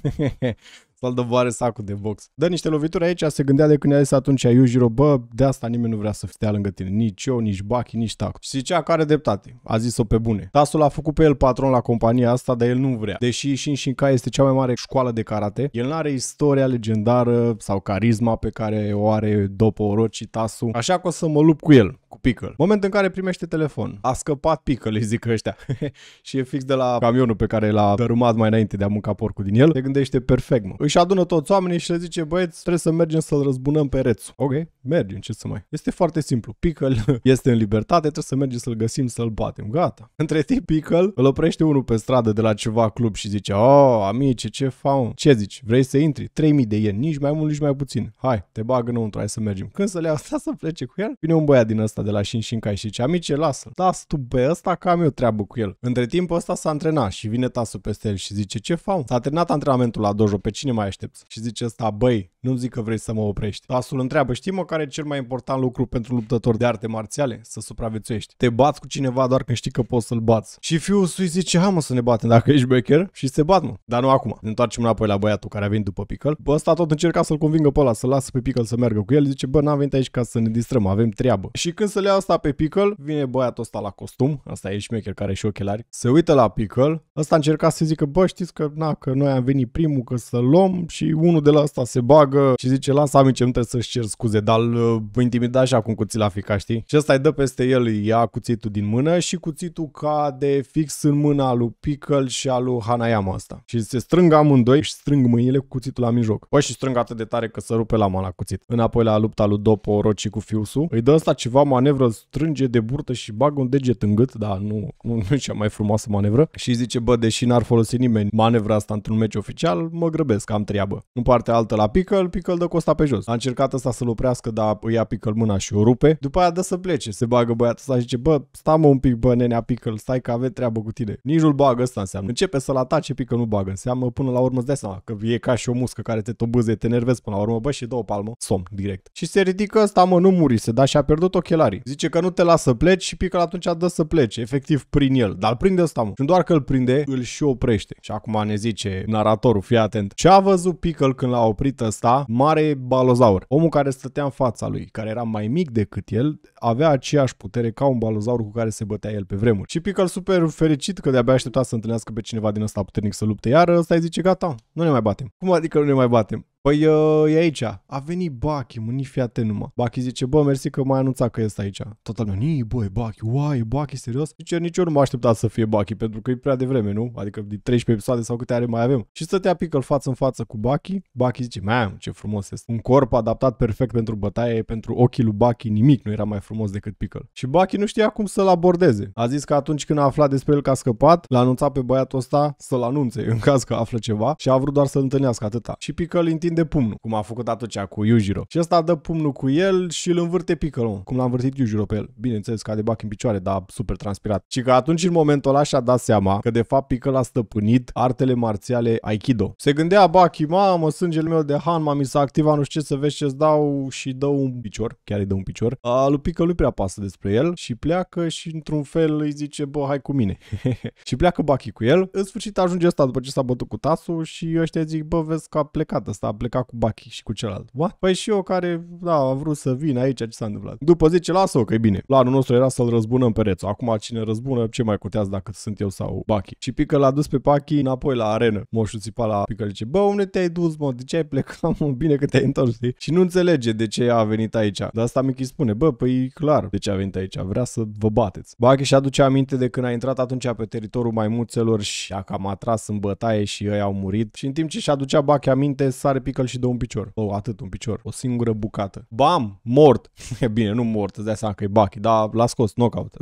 să-l dă sacul de box. Dă niște lovituri aici, se gândea de când i-a zis atunci Iujiro, bă, de asta nimeni nu vrea să stea lângă tine, nici eu, nici Bachi, nici Tacu. Și zicea că are dreptate, a zis-o pe bune. Tasul a făcut pe el patron la compania asta, dar el nu vrea. Deși Shinshinkai este cea mai mare școală de karate, el nu are istoria legendară sau carisma pe care o are Dopo Orochi Tasu, așa că o să mă lupt cu el. Pickle. Moment în care primește telefon. A scăpat Pickle, îi zic ăștia. și e fix de la camionul pe care l-a dărâmat mai înainte de a mânca porcul din el. Se gândește perfect, mă. Își adună toți oamenii și le zice, băieți, trebuie să mergem să-l răzbunăm pe rețu. Ok, mergem, ce să mai. Este foarte simplu. Pickle este în libertate, trebuie să mergem să-l găsim, să-l batem. Gata. Între timp, Pickle îl oprește unul pe stradă de la ceva club și zice, oh, amice, ce faun. Ce zici? Vrei să intri? 3000 de ieni, nici mai mult, nici mai puțin. Hai, te bag înăuntru, hai să mergem. Când să le ia să plece cu el, vine un băiat din ăsta de la Shin Kai și zice, amice, lasă las tu pe ăsta că am eu treabă cu el. Între timp ăsta s-a antrenat și vine tasul peste el și zice, ce fac? S-a terminat antrenamentul la dojo, pe cine mai aștepți? Și zice ăsta, băi, nu zic că vrei să mă oprești. Tasul întreabă, știi mă care e cel mai important lucru pentru luptători de arte marțiale? Să supraviețuiești. Te bați cu cineva doar când știi că poți să-l bați. Și fiul sui zice, ha mă să ne batem dacă ești becher și se bat mă. Dar nu acum. Ne întoarcem înapoi la băiatul care a venit după picăl. Bă, ăsta tot încerca să-l convingă pe ăla, să lasă pe picăl să meargă cu el. Zice, bă, n-am venit aici ca să ne distrăm, avem treabă. Și când se le ia asta pe Pickle, vine băiatul ăsta la costum, asta e șmecher care și ochelari, se uită la Pickle, ăsta încerca să zică, bă, știți că, na, că noi am venit primul, că să luăm și unul de la asta se bagă și zice, lasă amice, nu trebuie să-și cer scuze, dar îl uh, intimida așa cum cuțit la fica, știi? Și ăsta îi dă peste el, îi ia cuțitul din mână și cuțitul cade fix în mâna lui Pickle și a lui Hanayama asta. Și se strâng amândoi și strâng mâinile cu cuțitul la mijloc. Păi și strâng atât de tare că se rupe la mâna cuțit. Înapoi la lupta lui Dopo Roci cu Fiusu, îi dă asta ceva manevră manevră, strânge de burtă și bagă un deget în gât, da, nu, nu, nu cea mai frumoasă manevră, și zice, bă, deși n-ar folosi nimeni manevra asta într-un meci oficial, mă grăbesc, am treabă. În partea altă la Pickle, Pickle dă costa pe jos. A încercat asta să-l oprească, dar îi ia Pickle mâna și o rupe. După aia dă să plece, se bagă băiatul ăsta și zice, bă, stai mă un pic, bă, nenea Pickle, stai că aveți treabă cu tine. Nici nu-l bagă ăsta înseamnă. Începe să-l atace, Pickle nu bagă înseamnă, până la urmă îți seama că e ca și o muscă care te tobâze, te nervezi până la urmă, bă, și două palmă, somn direct. Și se ridică ăsta, mă, nu murise, dar și-a pierdut ochelarii. Zice că nu te lasă să pleci și Pickle atunci dă să plece, efectiv prin el. Dar îl prinde ăsta, mă. Și doar că îl prinde, îl și oprește. Și acum ne zice naratorul, fii atent. Ce a văzut Pickle când l-a oprit ăsta? Mare balozaur. Omul care stătea în fața lui, care era mai mic decât el, avea aceeași putere ca un balozaur cu care se bătea el pe vremuri. Și Pickle super fericit că de-abia aștepta să întâlnească pe cineva din ăsta puternic să lupte. Iar ăsta îi zice gata, nu ne mai batem. Cum adică nu ne mai batem? Păi uh, e aici. A venit Bachi, mă, nici fii atent numai. Bachi zice, bă, mersi că m-ai anunțat că este aici. Toată lumea, nii, bă, e Bachi, uai, e Bachi, serios? Zice, nici eu nu mă așteptat să fie Bachi, pentru că e prea devreme, nu? Adică din 13 episoade sau câte are mai avem. Și stătea Pickle față în față cu Bachi. Bachi zice, mamă, ce frumos este. Un corp adaptat perfect pentru bătaie, pentru ochii lui Bachi, nimic nu era mai frumos decât Pickle. Și Bachi nu știa cum să-l abordeze. A zis că atunci când a aflat despre el că a scăpat, l-a anunțat pe băiatul ăsta să-l anunțe în caz că află ceva și a vrut doar să-l întâlnească atâta. Și Pickle prinde pumnul, cum a făcut atunci cu Yujiro. Și ăsta dă pumnul cu el și îl învârte Piccolo, cum l-a învârtit Yujiro pe el. Bineînțeles, de bac în picioare, dar super transpirat. Și că atunci, în momentul ăla, și-a dat seama că, de fapt, Piccolo a stăpânit artele marțiale Aikido. Se gândea Baki, mamă, sângele meu de Hanma mi s-a activat, nu știu ce să vezi ce-ți dau și dă un picior, chiar îi dă un picior. A, lui Piccolo nu prea pasă despre el și pleacă și, într-un fel, îi zice, bă, hai cu mine. și pleacă Baki cu el. În sfârșit ajunge asta după ce s-a bătut cu tasul și ăștia zic, bă, vezi că a plecat ăsta, plecat cu Bachi și cu celălalt. What? Păi și eu care, da, am vrut să vin aici, ce s-a întâmplat? După zice, lasă-o că e bine. Planul nostru era să-l răzbunăm pe Rețu. Acum cine răzbună, ce mai cutează dacă sunt eu sau Bachi. Și Pică l-a dus pe Bachi înapoi la arenă. Moșul țipa la Pică zice, bă, unde te-ai dus, mă? De ce ai plecat, mă? Bine că te-ai întors. Știi? Și nu înțelege de ce a venit aici. Dar asta Mickey spune, bă, păi clar de ce a venit aici. Vrea să vă bateți. Bachi și aduce aminte de când a intrat atunci pe teritoriul maimuțelor și a cam atras în bătaie și ei au murit. Și în timp ce și aducea Bachi aminte, sare Pică pică și dă un picior. O, oh, atât, un picior. O singură bucată. Bam! Mort! E bine, nu mort, îți dai seama că e Bachi, dar l-a scos, knockout.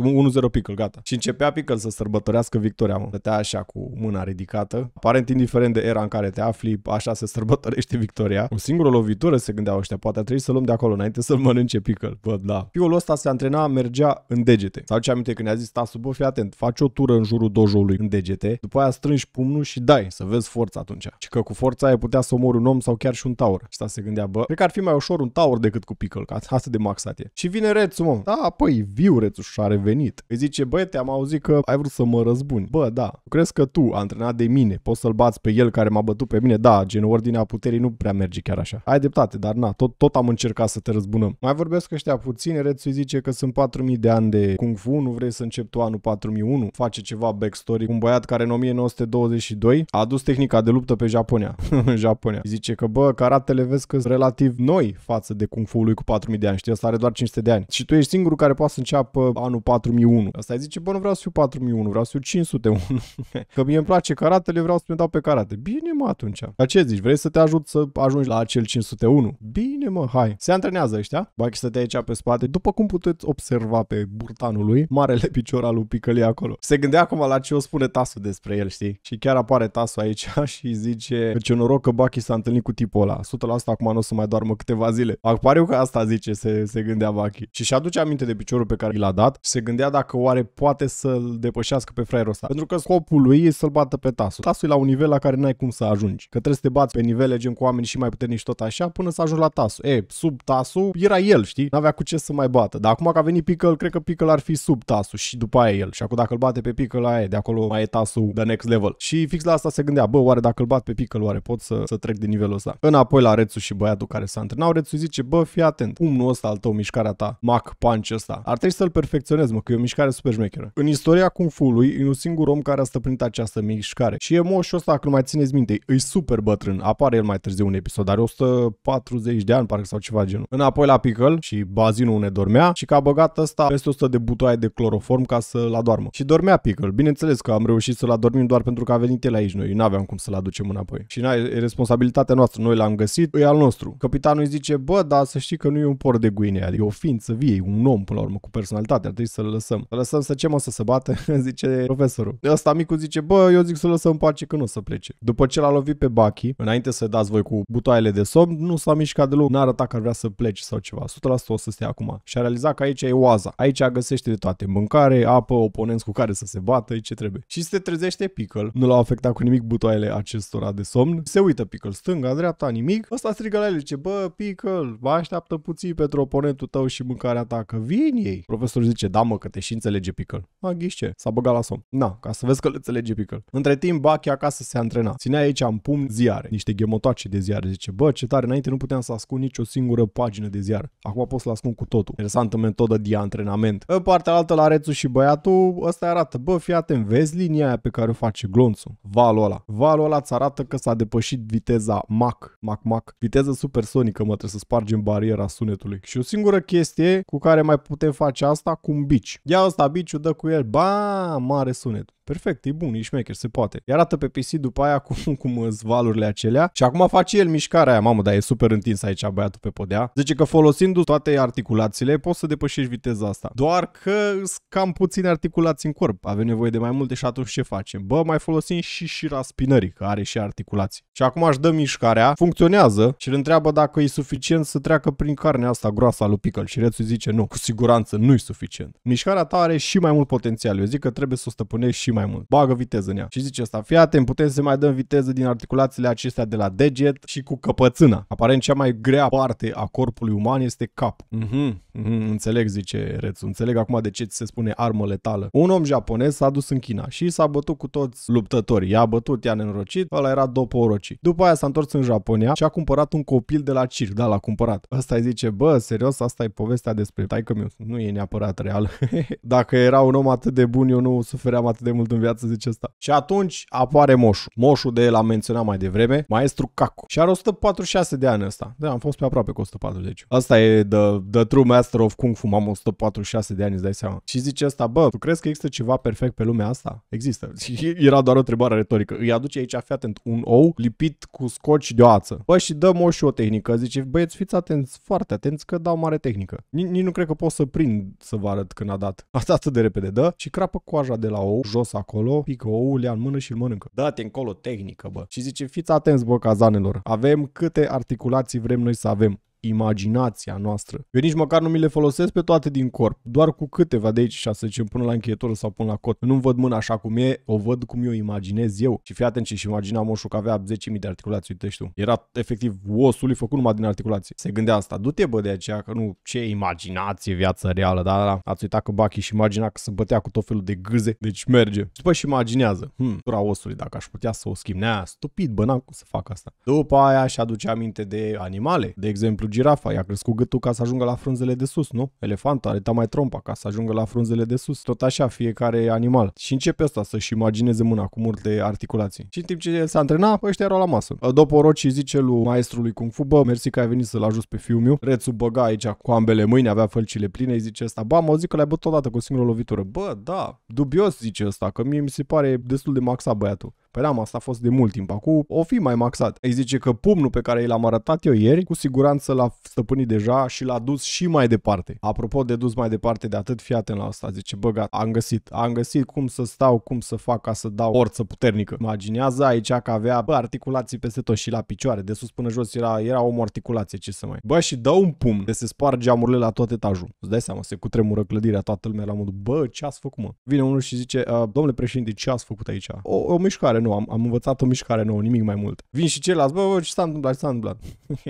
1-0 Pickle, gata. Și începea Pickle să sărbătorească victoria, mă. Stătea așa cu mâna ridicată. Aparent, indiferent de era în care te afli, așa se sărbătorește victoria. O singură lovitură se gândeau ăștia, poate trebuie să luăm de acolo înainte să-l mănânce Pickle. Bă, da. Piolul ăsta se antrena, mergea în degete. Sau ce aminte când ne-a zis, stasu, bă, fii atent, faci o tură în jurul dojo în degete, după aia strângi pumnul și dai, să vezi forța atunci. Și că cu forța ai putea să omori un om sau chiar și un Taur. Și se gândea, bă, cred că ar fi mai ușor un Taur decât cu Pickle, ca asta de maxat e. Și vine rețul, mă. Da, păi, viu rețul și a revenit. Îi zice, bă, te-am auzit că ai vrut să mă răzbuni. Bă, da, crezi că tu, antrenat de mine, poți să-l bați pe el care m-a bătut pe mine? Da, gen ordinea puterii nu prea merge chiar așa. Ai dreptate, dar na, tot, tot am încercat să te răzbunăm. Mai vorbesc ăștia puțin, rețul îi zice că sunt 4000 de ani de Kung Fu, nu vrei să începi tu anul 4001, face ceva backstory. Un băiat care în 1922 a adus tehnica de luptă pe Japonia. Japonia. Zice că bă, karatele vezi că sunt relativ noi față de Kung Fu ului cu 4000 de ani, știi, ăsta are doar 500 de ani. Și tu ești singurul care poate să înceapă anul 4001. Asta îi zice, bă, nu vreau să fiu 4001, vreau să fiu 501. că mie îmi place karatele, vreau să mi dau pe karate. Bine, mă, atunci. Dar ce zici, vrei să te ajut să ajungi la acel 501? Bine, mă, hai. Se antrenează ăștia. să te aici pe spate. După cum puteți observa pe burtanul lui, marele picior al lui Picălie acolo. Se gândea acum la ce o spune Tasu despre el, știi? Și chiar apare Tasu aici și zice că ce noroc că Bachi s-a întâlnit cu cu tipul ăla. 100% acum nu o să mai doarmă câteva zile. Pare că asta zice, se, se gândea Bachi. Și și aduce aminte de piciorul pe care l-a dat și se gândea dacă oare poate să-l depășească pe fraierul ăsta. Pentru că scopul lui e să-l bată pe tasul. Tasul e la un nivel la care n-ai cum să ajungi. Că trebuie să te bați pe nivele gen cu oameni și mai puternici tot așa până să ajungi la tasul. E, sub tasul era el, știi? N-avea cu ce să mai bată. Dar acum că a venit Pickle, cred că Pickle ar fi sub tasul și după aia el. Și acum dacă îl bate pe Pickle, aia e, de acolo mai e tasul de next level. Și fix la asta se gândea, bă, oare dacă îl bat pe Pickle, oare pot să, să trec de nivelul ăsta. Înapoi la Rețu și băiatul care s-a antrenat, Rețu zice, bă, fii atent, umnul ăsta al tău, mișcarea ta, mac, punch ăsta, ar trebui să-l perfecționezi, mă, că e o mișcare super șmecheră. În istoria Kung fu e un singur om care a stăpânit această mișcare. Și e moșul ăsta, că nu mai țineți minte, e super bătrân, apare el mai târziu un episod, are 140 de ani, parcă sau ceva genul. Înapoi la Pickle și bazinul unde dormea și că a băgat ăsta peste 100 de butoaie de cloroform ca să-l adormă. Și dormea Pickle, bineînțeles că am reușit să-l adormim doar pentru că a venit el aici noi, nu aveam cum să-l aducem înapoi. Și na, e responsabilitatea noastră nostru, noi l-am găsit, e al nostru. Capitanul îi zice, bă, dar să știi că nu e un por de guine, adică o ființă vie, un om până la urmă cu personalitate, ar trebui să-l lăsăm. Să lăsăm să ce mă să se bate, zice profesorul. Ăsta micul zice, bă, eu zic să lăsăm pace că nu o să plece. După ce l-a lovit pe Baki, înainte să dați voi cu butoaiele de somn, nu s-a mișcat deloc, n-a arătat că ar vrea să plece sau ceva, 100% o să stea acum. Și a realizat că aici e oaza, aici găsește de toate, mâncare, apă, oponenți cu care să se bată, ce trebuie. Și se trezește Pickle, nu l-au afectat cu nimic butoaiele acestora de somn, se uită Pickle stânga, dreapta, nimic. Ăsta strigă la el, zice, bă, Pickle, mă așteaptă puțin pentru oponentul tău și mâncarea ta, că vin ei. Profesorul zice, da mă, că te și înțelege Pickle. A, ghiși ce, s-a băgat la somn. Na, ca să vezi că le înțelege Pickle. Între timp, Bachi acasă se antrena. Ținea aici în pumn ziare, niște ghemotoace de ziare. Zice, bă, ce tare, înainte nu puteam să ascund nicio singură pagină de ziar. Acum pot să-l ascund cu totul. Interesantă metodă de antrenament. În partea altă la Rețu și băiatul, ăsta arată, bă, fii atent, vezi linia aia pe care o face glonțul. Valul ăla. Valul ăla ți arată că s-a depășit viteza ma Mac, Mac, Mac, viteză supersonică, mă trebuie să spargem bariera sunetului. Și o singură chestie cu care mai putem face asta cu un bici. Ia ăsta biciu, dă cu el, ba, mare sunet perfect, e bun, e șmecher, se poate. Iar arată pe PC după aia cum, cum valurile acelea și acum face el mișcarea aia, mamă, dar e super întins aici băiatul pe podea. Zice că folosindu toate articulațiile poți să depășești viteza asta. Doar că cam puține articulații în corp, avem nevoie de mai multe și atunci ce facem? Bă, mai folosim și și raspinării, că are și articulații. Și acum aș dă mișcarea, funcționează și îl întreabă dacă e suficient să treacă prin carnea asta groasă a lui Pickle și Rețu zice nu, cu siguranță nu e suficient. Mișcarea ta are și mai mult potențial, eu zic că trebuie să o stăpânești și mai mai mult. Bagă viteză în ea. Și zice asta, fiate, putem să mai dăm viteză din articulațiile acestea de la deget și cu căpățâna. Aparent cea mai grea parte a corpului uman este cap. Mhm, Mm-hmm, înțeleg, zice Rețu, înțeleg acum de ce se spune armă letală. Un om japonez s-a dus în China și s-a bătut cu toți luptătorii. I-a bătut, i-a nenorocit, ăla era după orocii. După aia s-a întors în Japonia și a cumpărat un copil de la circ. Da, l-a cumpărat. Ăsta îi zice, bă, serios, asta e povestea despre taică meu. Nu e neapărat real. Dacă era un om atât de bun, eu nu sufeream atât de mult mult în viață, zice asta. Și atunci apare moșul. Moșul de el am menționat mai devreme, maestru Caco. Și are 146 de ani ăsta. Da, am fost pe aproape cu 140. Asta e the, the true master of kung fu, am 146 de ani, îți dai seama. Și zice asta, bă, tu crezi că există ceva perfect pe lumea asta? Există. era doar o întrebare retorică. Îi aduce aici, fii atent, un ou lipit cu scoci de oață. Bă, și dă moșul o tehnică. Zice, băieți, fiți atenți, foarte atenți că dau mare tehnică. Nici nu cred că pot să prind să vă arăt când a dat. Asta atât de repede, dă și crapă coaja de la ou jos jos acolo, pică o ulei, în mână și îl mănâncă. Dă-te încolo tehnică, bă. Și zice, fiți atenți, bă, cazanelor. Avem câte articulații vrem noi să avem imaginația noastră. Eu nici măcar nu mi le folosesc pe toate din corp, doar cu câteva de aici, și să zicem, până la încheietură sau până la cot. Nu văd mâna așa cum e, o văd cum eu imaginez eu. Și fii atent ce și imagina moșu că avea 10.000 de articulații, uite tu. Era efectiv osul făcut numai din articulații. Se gândea asta, du-te bă de aceea că nu, ce imaginație viața reală, da, da, da. Ați uitat că Bachi și imagina că se bătea cu tot felul de gâze, deci merge. Și după și imaginează, hm, tura osului, dacă aș putea să o schimb, nea, stupid, bă, n-am cum să fac asta. După aia și aduce aminte de animale, de exemplu girafa, i-a crescut gâtul ca să ajungă la frunzele de sus, nu? Elefantul are mai trompa ca să ajungă la frunzele de sus, tot așa, fiecare animal. Și începe asta să-și imagineze mâna cu multe articulații. Și în timp ce el s-a antrenat, ăștia erau la masă. După Roci zice lui maestrului Kung Fu, bă, mersi că ai venit să-l ajut pe fiul meu. Rețu băga aici cu ambele mâini, avea fălcile pline, îi zice asta, ba, mă zic că l ai bătut odată cu o singură lovitură. Bă, da, dubios zice asta, că mie mi se pare destul de maxat băiatul. Păi da, asta a fost de mult timp acum, o fi mai maxat. Îi zice că pumnul pe care l-am arătat eu ieri, cu siguranță l-a stăpânit deja și l-a dus și mai departe. Apropo de dus mai departe de atât, fii atent la asta, zice, bă, gata, am găsit, am găsit cum să stau, cum să fac ca să dau forță puternică. Imaginează aici că avea bă, articulații peste tot și la picioare, de sus până jos era, era o articulație, ce să mai. Bă, și dă un pumn, de se sparge geamurile la tot etajul. Îți dai seama, se cutremură clădirea, toată lumea la modul, bă, ce ați făcut, mă? Vine unul și zice, ă, domnule președinte, ce ați făcut aici? O, o mișcare mișcare nouă, am, am învățat o mișcare nouă, nimic mai mult. Vin și ceilalți, bă, bă ce s-a întâmplat, ce s-a întâmplat.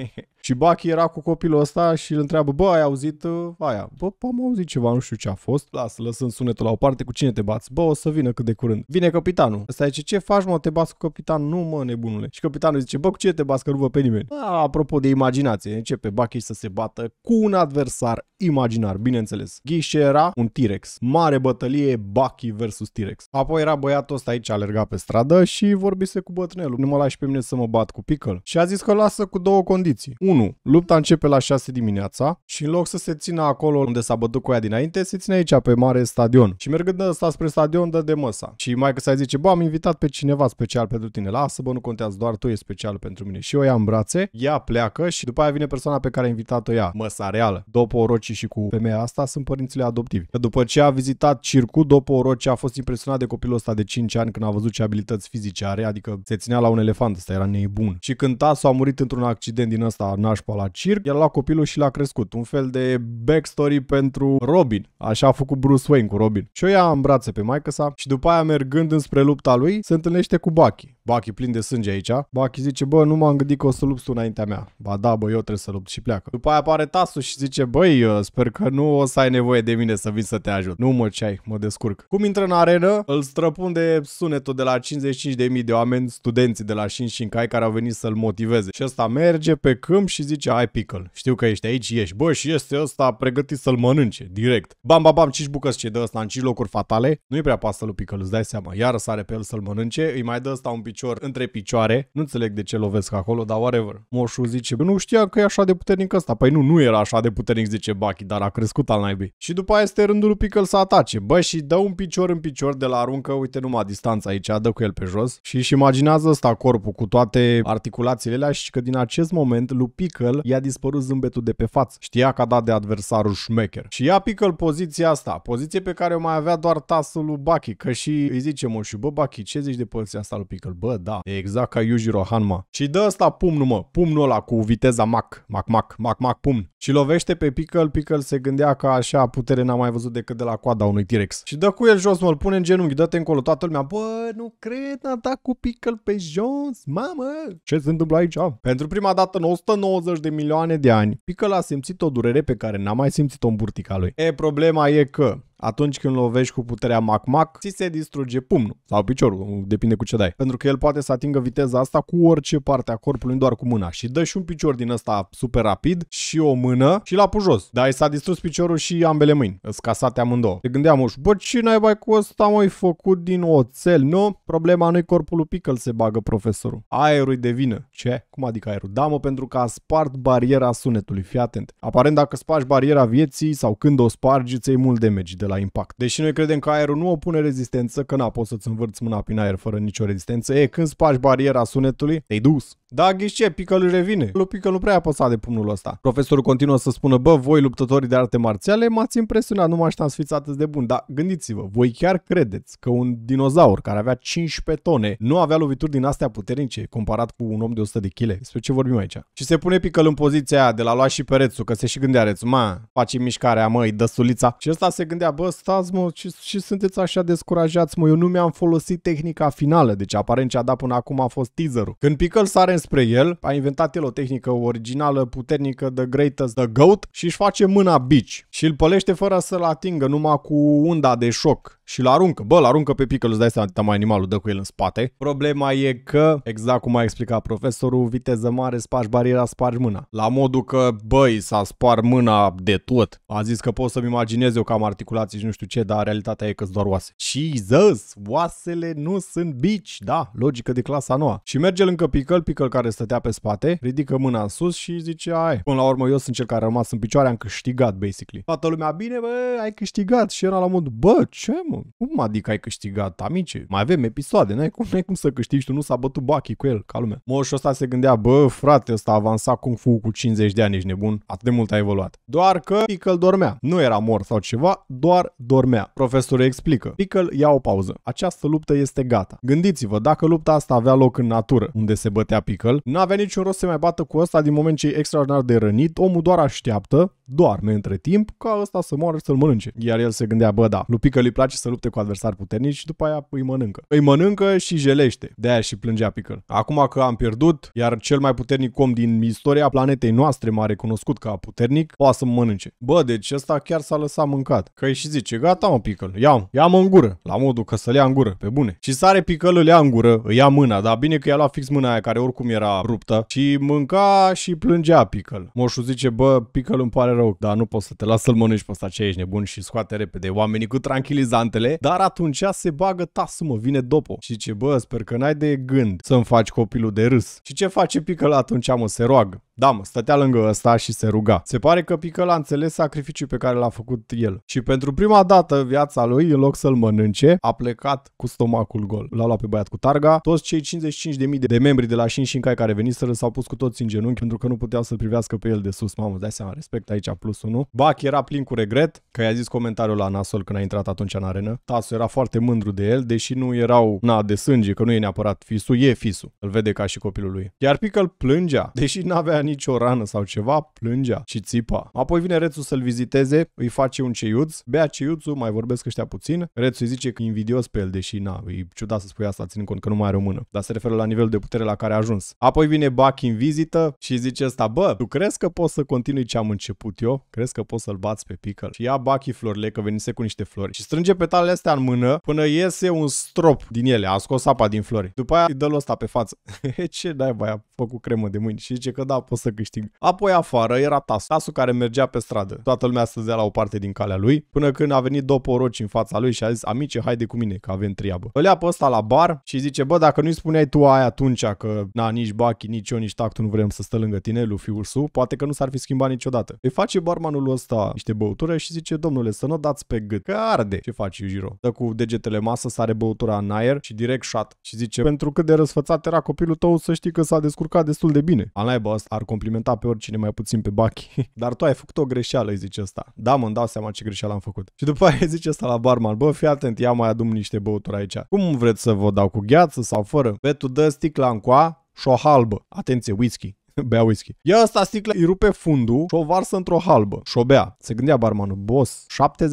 Și Bucky era cu copilul ăsta și îl întreabă, bă, ai auzit uh, aia? Bă, am auzit ceva, nu știu ce a fost. Lasă, lăsând sunetul la o parte, cu cine te bați? Bă, o să vină cât de curând. Vine capitanul. Ăsta zice, ce faci, mă, te bați cu capitanul? Nu, mă, nebunule. Și capitanul zice, bă, cu cine te bați, că nu vă pe nimeni. A, apropo de imaginație, începe Bucky să se bată cu un adversar imaginar, bineînțeles. Ghișe era un T-Rex. Mare bătălie Bucky versus T-Rex. Apoi era băiatul ăsta aici, alerga pe stradă și vorbise cu bătrânelul. Nu mă lași pe mine să mă bat cu Pickle. Și a zis că lasă cu două condiții 1. Lupta începe la 6 dimineața și în loc să se țină acolo unde s-a bătut cu ea dinainte, se ține aici pe mare stadion. Și mergând asta spre stadion, dă de măsa. Și mai că să zice, bă, am invitat pe cineva special pentru tine. Lasă, bă, nu contează, doar tu e special pentru mine. Și o ia în brațe, ea pleacă și după aia vine persoana pe care a invitat-o ea, măsa reală. Dopo Oroci și cu femeia asta sunt părinții adoptivi. După ce a vizitat circul, Dopo Oroci a fost impresionat de copilul ăsta de 5 ani când a văzut ce abilități fizice are, adică se ținea la un elefant, ăsta era nebun. Și când Tasu a murit într-un accident din ăsta nașpa la circ, el a copilul și l-a crescut. Un fel de backstory pentru Robin. Așa a făcut Bruce Wayne cu Robin. Și o ia în brațe pe maică sa și după aia mergând înspre lupta lui, se întâlnește cu Bucky. Bucky plin de sânge aici. Bucky zice, bă, nu m-am gândit că o să lupt tu înaintea mea. Ba da, bă, eu trebuie să lupt și pleacă. După aia apare Tasu și zice, băi, uh, sper că nu o să ai nevoie de mine să vin să te ajut. Nu mă ceai, mă descurc. Cum intră în arenă, îl străpunde sunetul de la 55.000 de oameni, studenții de la Shin Shinkai care au venit să-l motiveze. Și ăsta merge pe câmp și zice, ai pickle, știu că ești aici, ieși. Bă, și este ăsta pregătit să-l mănânce, direct. Bam, bam, bam, 5 bucăți ce dă ăsta în 5 locuri fatale. Nu-i prea pasă lui pickle, îți dai seama. Iar sare pe el să-l mănânce, îi mai dă ăsta un picior între picioare. Nu înțeleg de ce lovesc acolo, dar whatever. Moșul zice, nu știa că e așa de puternic ăsta. Păi nu, nu era așa de puternic, zice Baki, dar a crescut al naibii. Și după aia este rândul lui pickle să atace. Bă, și dă un picior în picior de la aruncă, uite numai distanța aici, dă cu el pe jos. Și își imaginează ăsta corpul cu toate articulațiile alea și că din acest moment lui Pickle i-a dispărut zâmbetul de pe față. Știa că a dat de adversarul șmecher. Și ia Pickle poziția asta, poziție pe care o mai avea doar tasul lui Bucky, că și îi zice moșu, bă Bucky, ce zici de poziția asta lui Pickle? Bă, da, e exact ca Yujiro Hanma. Și dă ăsta pumnul, mă, pumnul ăla cu viteza mac, mac, mac, mac, mac, pumn. Și lovește pe Pickle, Pickle se gândea că așa putere n-a mai văzut decât de la coada unui T-Rex. Și dă cu el jos, mă, îl pune în genunchi, dă-te încolo, toată lumea, bă, nu cred, n-a dat cu Pickle pe jos, mamă! Ce se întâmplă aici? Pentru prima dată în 109 90 de milioane de ani, Piccolo a simțit o durere pe care n-a mai simțit-o în burtica lui. E, problema e că atunci când lovești cu puterea mac-mac, ți se distruge pumnul sau piciorul, depinde cu ce dai. Pentru că el poate să atingă viteza asta cu orice parte a corpului, doar cu mâna. Și dă și un picior din ăsta super rapid și o mână și la pus jos. Dar s-a distrus piciorul și ambele mâini, scasate amândouă. Te gândeam, uși, bă, ce mai cu ăsta, mai făcut din oțel, nu? Problema nu-i corpul pică, se bagă profesorul. Aerul de vină. Ce? Cum adică aerul? Da, mă, pentru că a spart bariera sunetului. Fii atent. Aparent, dacă spargi bariera vieții sau când o spargi, ți mult damage de la impact. Deși noi credem că aerul nu opune rezistență, că n-a poți să-ți învârți mâna prin aer fără nicio rezistență, e când spargi bariera sunetului, te-ai dus. Da, ghișe, pică lui revine. Lui pică nu prea apăsa de pumnul ăsta. Profesorul continuă să spună, bă, voi luptătorii de arte marțiale m-ați impresionat, nu mă așteptam să fiți atât de bun. Dar gândiți-vă, voi chiar credeți că un dinozaur care avea 15 tone nu avea lovituri din astea puternice comparat cu un om de 100 de kg? Spre ce vorbim aici? Și se pune pică în poziția aia de la lua și perețul, că se și gândea reț, ma, face mișcarea, mă, îi dă sulița. Și ăsta se gândea, bă, stați mă, și, ce sunteți așa descurajați, mă, eu nu mi-am folosit tehnica finală, deci aparent ce a dat până acum a fost teaserul. Când pică sare în spre el, a inventat el o tehnică originală, puternică, the greatest, the goat și își face mâna bici și îl pălește fără să-l atingă, numai cu unda de șoc și l aruncă. Bă, l aruncă pe îți dai seama, mai animalul dă cu el în spate. Problema e că, exact cum a explicat profesorul, viteză mare, spargi bariera, spargi mâna. La modul că, băi, s-a spart mâna de tot. A zis că pot să-mi imaginez eu că am articulații și nu știu ce, dar realitatea e că doar oase. Jesus, oasele nu sunt bici, da, logică de clasa noua. Și merge lângă Pickle, Pickle care stătea pe spate, ridică mâna în sus și zice, ai, până la urmă eu sunt cel care a rămas în picioare, am câștigat, basically. Toată lumea, bine, bă, ai câștigat și era la mod, bă, ce mă, cum adică ai câștigat, amice? Mai avem episoade, n-ai cum, n-ai cum să câștigi, tu nu s-a bătut bachii cu el, ca lumea. Moșul ăsta se gândea, bă, frate, ăsta avansat Kung Fu cu 50 de ani, ești nebun, atât de mult a evoluat. Doar că Pickle dormea, nu era mort sau ceva, doar dormea. Profesorul explică, Pickle ia o pauză, această luptă este gata. Gândiți-vă, dacă lupta asta avea loc în natură, unde se bătea Pickle, Michael. N-avea niciun rost să mai bată cu ăsta din moment ce e extraordinar de rănit, omul doar așteaptă, doarme între timp, ca ăsta să moară și să-l mănânce. Iar el se gândea, bă, da, lupică îi place să lupte cu adversari puternici și după aia îi mănâncă. Îi mănâncă și jelește. De aia și plângea Pickle. Acum că am pierdut, iar cel mai puternic om din istoria planetei noastre m-a recunoscut ca puternic, poate să mănânce. Bă, deci ăsta chiar s-a lăsat mâncat. Că și zice, gata mă Pickle, ia ia-mă în gură, la modul că să-l ia în gură, pe bune. Și sare Pickle, îl ia în gură, îi ia mâna, dar bine că i-a luat fix mâna aia care oricum era ruptă și mânca și plângea Pickle. Moșul zice, bă, Pickle îmi pare rău, dar nu poți să te las să-l mănânci pe ăsta ce ești nebun și scoate repede oamenii cu tranquilizantele, dar atunci se bagă tasumă, vine dopo și ce bă, sper că n-ai de gând să-mi faci copilul de râs. Și ce face Pickle atunci, mă, se roagă. Da, mă, stătea lângă ăsta și se ruga. Se pare că Pickle a înțeles sacrificiul pe care l-a făcut el. Și pentru prima dată viața lui, în loc să-l mănânce, a plecat cu stomacul gol. L-a luat pe băiat cu targa. Toți cei 55.000 de membri de la Shin cincai care veniseră s-au pus cu toți în genunchi pentru că nu puteau să privească pe el de sus. Mamă, dai seama, respect aici plus 1. Bac era plin cu regret că i-a zis comentariul la nasol când a intrat atunci în arenă. Tasu era foarte mândru de el, deși nu erau na de sânge, că nu e neapărat fisu, e fisu. Îl vede ca și copilul lui. Iar Pickle plângea, deși n-avea nicio rană sau ceva, plângea și țipa. Apoi vine Rețu să-l viziteze, îi face un ceiuț, bea ceiuțul, mai vorbesc ăștia puțin. Rețu îi zice că invidios pe el, deși na, e ciudat să spui asta, ținând cont că nu mai are o mână. Dar se referă la nivelul de putere la care a ajuns. Apoi vine Buck în vizită și zice asta, bă, tu crezi că poți să continui ce am început eu? Crezi că poți să-l bați pe Pickle? Și ia Bucky florile, că venise cu niște flori. Și strânge petalele astea în mână până iese un strop din ele, a scos apa din flori. După aia îi dă ăsta pe față. ce dai, bai? a făcut cremă de mâini și zice că da, poți să câștig. Apoi afară era tas. Tasul care mergea pe stradă. Toată lumea stăzea la o parte din calea lui, până când a venit două poroci în fața lui și a zis, amice, haide cu mine, că avem treabă. Îl ia pe ăsta la bar și zice, bă, dacă nu-i spuneai tu aia atunci că na, nici Bachi, nici eu, nici Tactu nu vrem să stă lângă tine, lui fiul su, poate că nu s-ar fi schimbat niciodată. Îi face barmanul ăsta niște băutură și zice, domnule, să nu dați pe gât, că arde. Ce faci, Jiro? Dă cu degetele masă, sare băutura în aer și direct shot. Și zice, pentru cât de răsfățat era copilul tău, să știi că s-a descurcat destul de bine. Al naiba asta ar complimenta pe oricine mai puțin pe Bachi. Dar tu ai făcut o greșeală, îi zice asta. Da, mă, dau seama ce greșeală am făcut. Și după aia zice asta la barman, bă, fii atent, ia mai adum niște băuturi aici. Cum vreți să vă dau cu gheață sau fără? Betul dă sticla încoa, și o halbă. Atenție, whisky. bea whisky. Ia asta sticla, îi rupe fundul și o varsă într-o halbă. Și o bea. Se gândea barmanul, boss,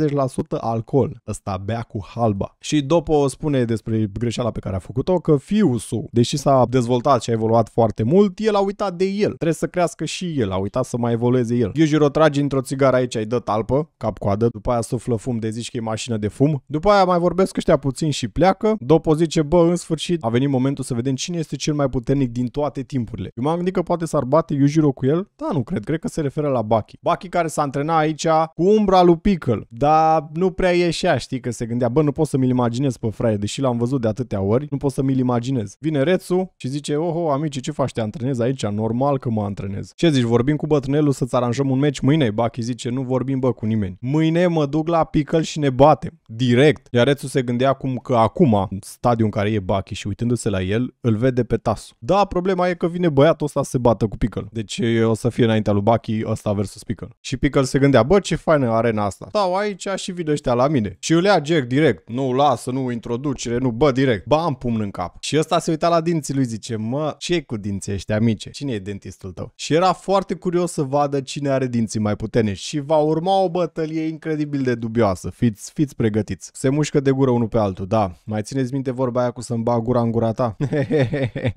70% alcool. Ăsta bea cu halba. Și o spune despre greșeala pe care a făcut-o că fiusul, deși s-a dezvoltat și a evoluat foarte mult, el a uitat de el. Trebuie să crească și el, a uitat să mai evolueze el. Yujiro trage într-o țigară aici, îi dă talpă, cap-coadă, după aia suflă fum de zici că e mașină de fum. După aia mai vorbesc ăștia puțin și pleacă. După zice, bă, în sfârșit a venit momentul să vedem cine este cel mai puternic din toate timpurile. Eu m-am gândit că poate s-ar bate Yujiro cu el? Da, nu cred, cred că se referă la Baki. Baki care s-a antrenat aici cu umbra lui Pickle, dar nu prea ieșea, știi, că se gândea, bă, nu pot să mi-l imaginez pe fraie, deși l-am văzut de atâtea ori, nu pot să mi-l imaginez. Vine Rețu și zice, oho, amici, ce faci, te antrenezi aici? Normal că mă antrenez. Ce zici, vorbim cu bătrânelul să-ți aranjăm un meci mâine? Baki zice, nu vorbim, bă, cu nimeni. Mâine mă duc la Pickle și ne batem, direct. Iar Rețu se gândea cum că acum, stadiul în care e Baki și uitându-se la el, îl vede pe Tasu. Da, problema e că vine băiatul ăsta să se bată bată cu Pickle. Deci o să fie înaintea lui Bucky ăsta versus Pickle. Și Pickle se gândea, bă, ce faină arena asta. Stau aici și vin ăștia la mine. Și eu lea Jack direct. Nu, lasă, nu, introducere, nu, bă, direct. Bam, pumn în cap. Și ăsta se uita la dinții lui, zice, mă, ce cu dinții ăștia mici? Cine e dentistul tău? Și era foarte curios să vadă cine are dinții mai puternici și va urma o bătălie incredibil de dubioasă. Fiți, fiți pregătiți. Se mușcă de gură unul pe altul, da. Mai țineți minte vorba aia cu să-mi bag gura în gura ta?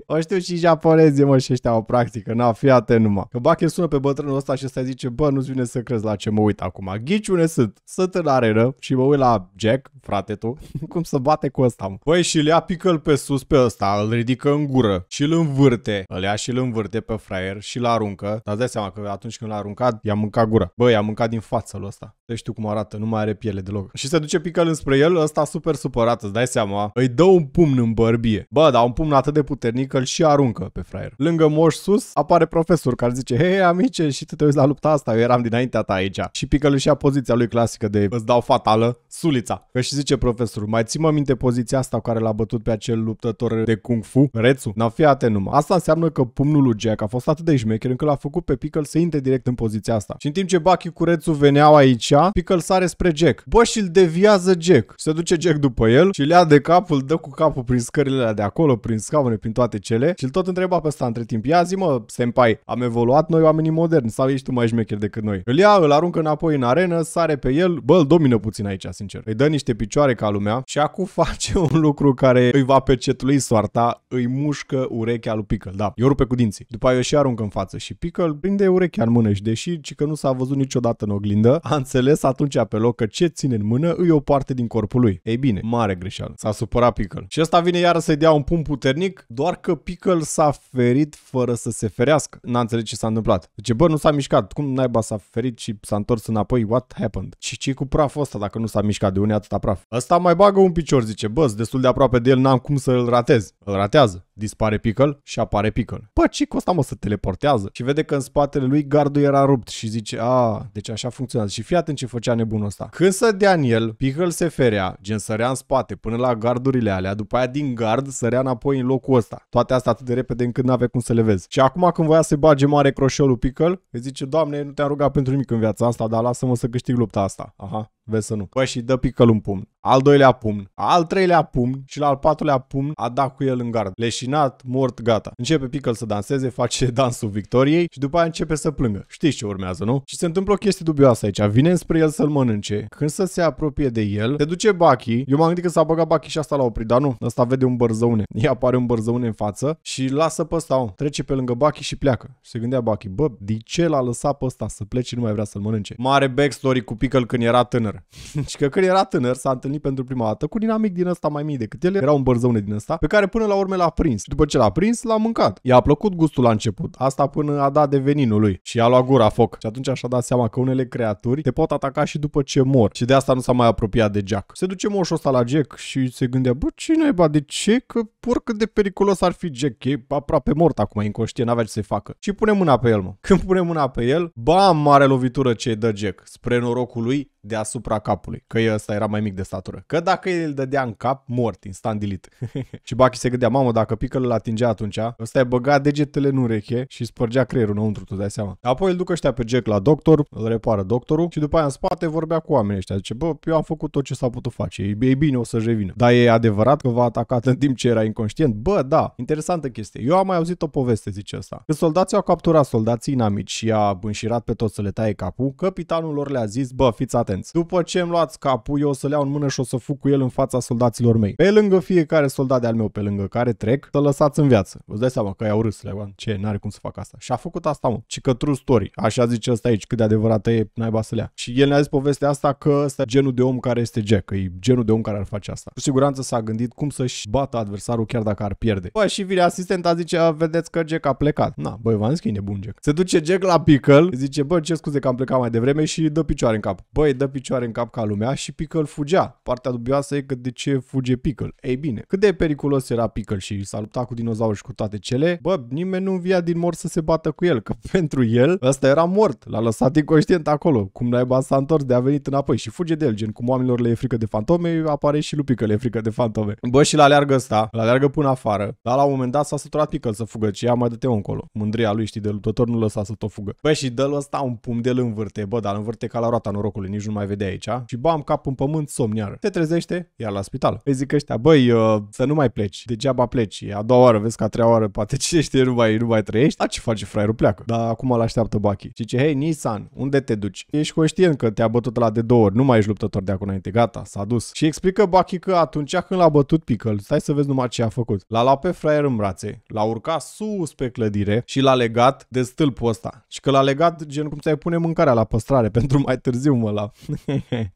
o știu și japonezii, mă, și ăștia o practică că n-a fi atent numai. Că Bache sună pe bătrânul ăsta și ăsta zice, bă, nu-ți vine să crezi la ce mă uit acum. Ghiciune sunt, sunt în arenă și mă uit la Jack, frate tu, cum să bate cu ăsta, mă. Băi, și le ia pică pe sus pe ăsta, îl ridică în gură și îl învârte. Îl ia și îl învârte pe fraier și îl aruncă. Dar dai seama că atunci când l-a aruncat, i-a mâncat gura. Băi, i-a mâncat din fața lui ăsta. Să știu cum arată, nu mai are piele deloc. Și se duce Pickle înspre el, ăsta super supărat, îți dai seama. Îi dă un pumn în bărbie. Bă, dar un pumn atât de puternic că îl și aruncă pe fraier. Lângă moș sus apare profesor care zice, hei amice, și tu te uiți la lupta asta, eu eram dinaintea ta aici. Și Pickle își ia poziția lui clasică de îți dau fatală, sulița. Că și zice profesorul, mai ții mă minte poziția asta cu care l-a bătut pe acel luptător de kung fu, Rețu? N-a fi atent numai. Asta înseamnă că pumnul lui Jack a fost atât de șmecher încât l-a făcut pe Pickle să intre direct în poziția asta. Și în timp ce Bucky cu Rețu veneau aici, așa, Pickle sare spre Jack. Bă, și-l deviază Jack. Se duce Jack după el și le ia de capul, dă cu capul prin scările alea de acolo, prin scaune, prin toate cele și-l tot întreba pe ăsta între timp. Ia zi mă, senpai, am evoluat noi oamenii moderni sau ești tu mai șmecher decât noi? Îl ia, îl aruncă înapoi în arenă, sare pe el, bă, îl domină puțin aici, sincer. Îi dă niște picioare ca lumea și acum face un lucru care îi va pecetului soarta, îi mușcă urechea lui Pickle, da, i rupe cu dinții. După aia și aruncă în față și Pickle prinde urechea în mână și deși ci că nu s-a văzut niciodată în oglindă, a înțeles înțeles atunci pe loc că ce ține în mână îi o parte din corpul lui. Ei bine, mare greșeală. S-a supărat Pickle. Și ăsta vine iară să-i dea un pumn puternic, doar că Pickle s-a ferit fără să se ferească. N-a înțeles ce s-a întâmplat. Zice, bă, nu s-a mișcat. Cum naiba s-a ferit și s-a întors înapoi? What happened? Și ce cu praful ăsta dacă nu s-a mișcat? De unii atâta praf? Ăsta mai bagă un picior, zice, bă, destul de aproape de el, n-am cum să l ratez. Îl ratează. Dispare Pickle și apare Pickle. Bă, ce asta mă să teleportează? Și vede că în spatele lui gardul era rupt și zice, a, deci așa funcționează. Și fii atent ce făcea nebunul ăsta. Când să dea în el, Pickle se ferea, gen sărea în spate până la gardurile alea, după aia din gard sărea înapoi în locul ăsta. Toate astea atât de repede încât n ave cum să le vezi. Și acum când voia să bage mare croșelul Pickle, îi zice, Doamne, nu te-am rugat pentru nimic în viața asta, dar lasă-mă să câștig lupta asta. Aha, vezi să nu. Păi și dă Pickle un pumn al doilea pumn, al treilea pumn și la al patrulea pumn a dat cu el în gard. Leșinat, mort, gata. Începe Pickle să danseze, face dansul victoriei și după aia începe să plângă. Știți ce urmează, nu? Și se întâmplă o chestie dubioasă aici. Vine spre el să-l mănânce. Când să se apropie de el, se duce Baki. Eu m-am gândit că s-a băgat Baki și asta l-a oprit, dar nu. Asta vede un bărzăune. Ia apare un bărzăune în față și lasă pe ăsta, Trece pe lângă Baki și pleacă. Și se gândea Baki, bă, de ce l-a lăsat pe ăsta să plece, nu mai vrea să-l mănânce. Mare backstory cu Pickle când era tânăr. și că când era tânăr s-a întâlnit întâlnit pentru prima dată cu dinamic din ăsta mai mic decât el, era un bărzăune din ăsta, pe care până la urmă l-a prins. după ce l-a prins, l-a mâncat. I-a plăcut gustul la început, asta până a dat de veninul lui și a luat gura foc. Și atunci așa a dat seama că unele creaturi te pot ataca și după ce mor. Și de asta nu s-a mai apropiat de Jack. Se duce moșul ăsta la Jack și se gândea, bă, cine ba, de ce? Că oricât de periculos ar fi Jack, e aproape mort acum, inconștient, n-avea ce să facă. Și pune mâna pe el, mă. Când pune mâna pe el, bam, mare lovitură ce dă Jack. Spre norocul lui, deasupra capului, că ăsta era mai mic de statură. Că dacă îl dădea în cap, mort, instant delete. și Bucky se gândea, mamă, dacă Piccolo îl atingea atunci, ăsta e băga degetele în ureche și spărgea creierul înăuntru, tu dai seama. Apoi îl ducă ăștia pe Jack la doctor, îl repară doctorul și după aia în spate vorbea cu oamenii ăștia. Zice, bă, eu am făcut tot ce s-a putut face, e, bine, o să revină. Dar e adevărat că v-a atacat în timp ce era inconștient? Bă, da, interesantă chestie. Eu am mai auzit o poveste, zice asta. Că soldații au capturat soldații inamici și a bânșirat pe toți să le taie capul, capitanul lor le-a zis, bă, fiți atenți atenți. După ce îmi luați capul, eu o să-l iau în mână și o să fug cu el în fața soldaților mei. Pe lângă fiecare soldat de-al meu, pe lângă care trec, să lăsați în viață. Vă dai seama că i-au râs, Leon. ce, n-are cum să fac asta. Și a făcut asta, mă. Și că true story. Așa zice ăsta aici, cât de adevărată e, naiba să le ia. Și el ne-a zis povestea asta că ăsta e genul de om care este Jack, că e genul de om care ar face asta. Cu siguranță s-a gândit cum să-și bată adversarul chiar dacă ar pierde. Bă, și vine asistenta, zice, vedeți că Jack a plecat. Na, băi, v-am zis că e nebun Jack. Se duce Jack la Pickle, zice, bă, ce scuze că am plecat mai devreme și dă picioare în cap. Băi, dă picioare în cap ca lumea și Pickle fugea. Partea dubioasă e că de ce fuge Pickle? Ei bine, cât de periculos era Pickle și s-a luptat cu dinozauri și cu toate cele, bă, nimeni nu via din mor să se bată cu el, că pentru el ăsta era mort, l-a lăsat inconștient acolo, cum naiba s-a întors de a venit înapoi și fuge de el, gen cum oamenilor le e frică de fantome, apare și lui Pickle le e frică de fantome. Bă, și la aleargă ăsta, la aleargă până afară, dar la un moment dat s-a săturat Pickle să fugă și ea mai dăte încolo. Mândria lui, știi, de luptător nu lăsa să tot fugă. Bă, și dă-l ăsta un pum de-l învârte, bă, dar învârte ca la roata norocului, nici nu nu mai vedea aici și bam, cap în pământ, somniară. Se trezește, iar la spital. Îi zic ăștia, băi, uh, să nu mai pleci, degeaba pleci. A doua oară, vezi că a treia oară poate cinește, nu mai, nu mai trăiești. A ce face fraierul, pleacă. Dar acum îl așteaptă Baki. Și ce, hei, Nissan, unde te duci? Ești conștient că te-a bătut la de două ori, nu mai ești luptător de acum înainte, gata, s-a dus. Și explică Baki că atunci când l-a bătut Pickle, stai să vezi numai ce a făcut. L-a luat pe fraier în brațe, l-a urcat sus pe clădire și l-a legat de stâlpul ăsta. Și că l-a legat gen cum ți-ai pune mâncarea la păstrare pentru mai târziu, mă, la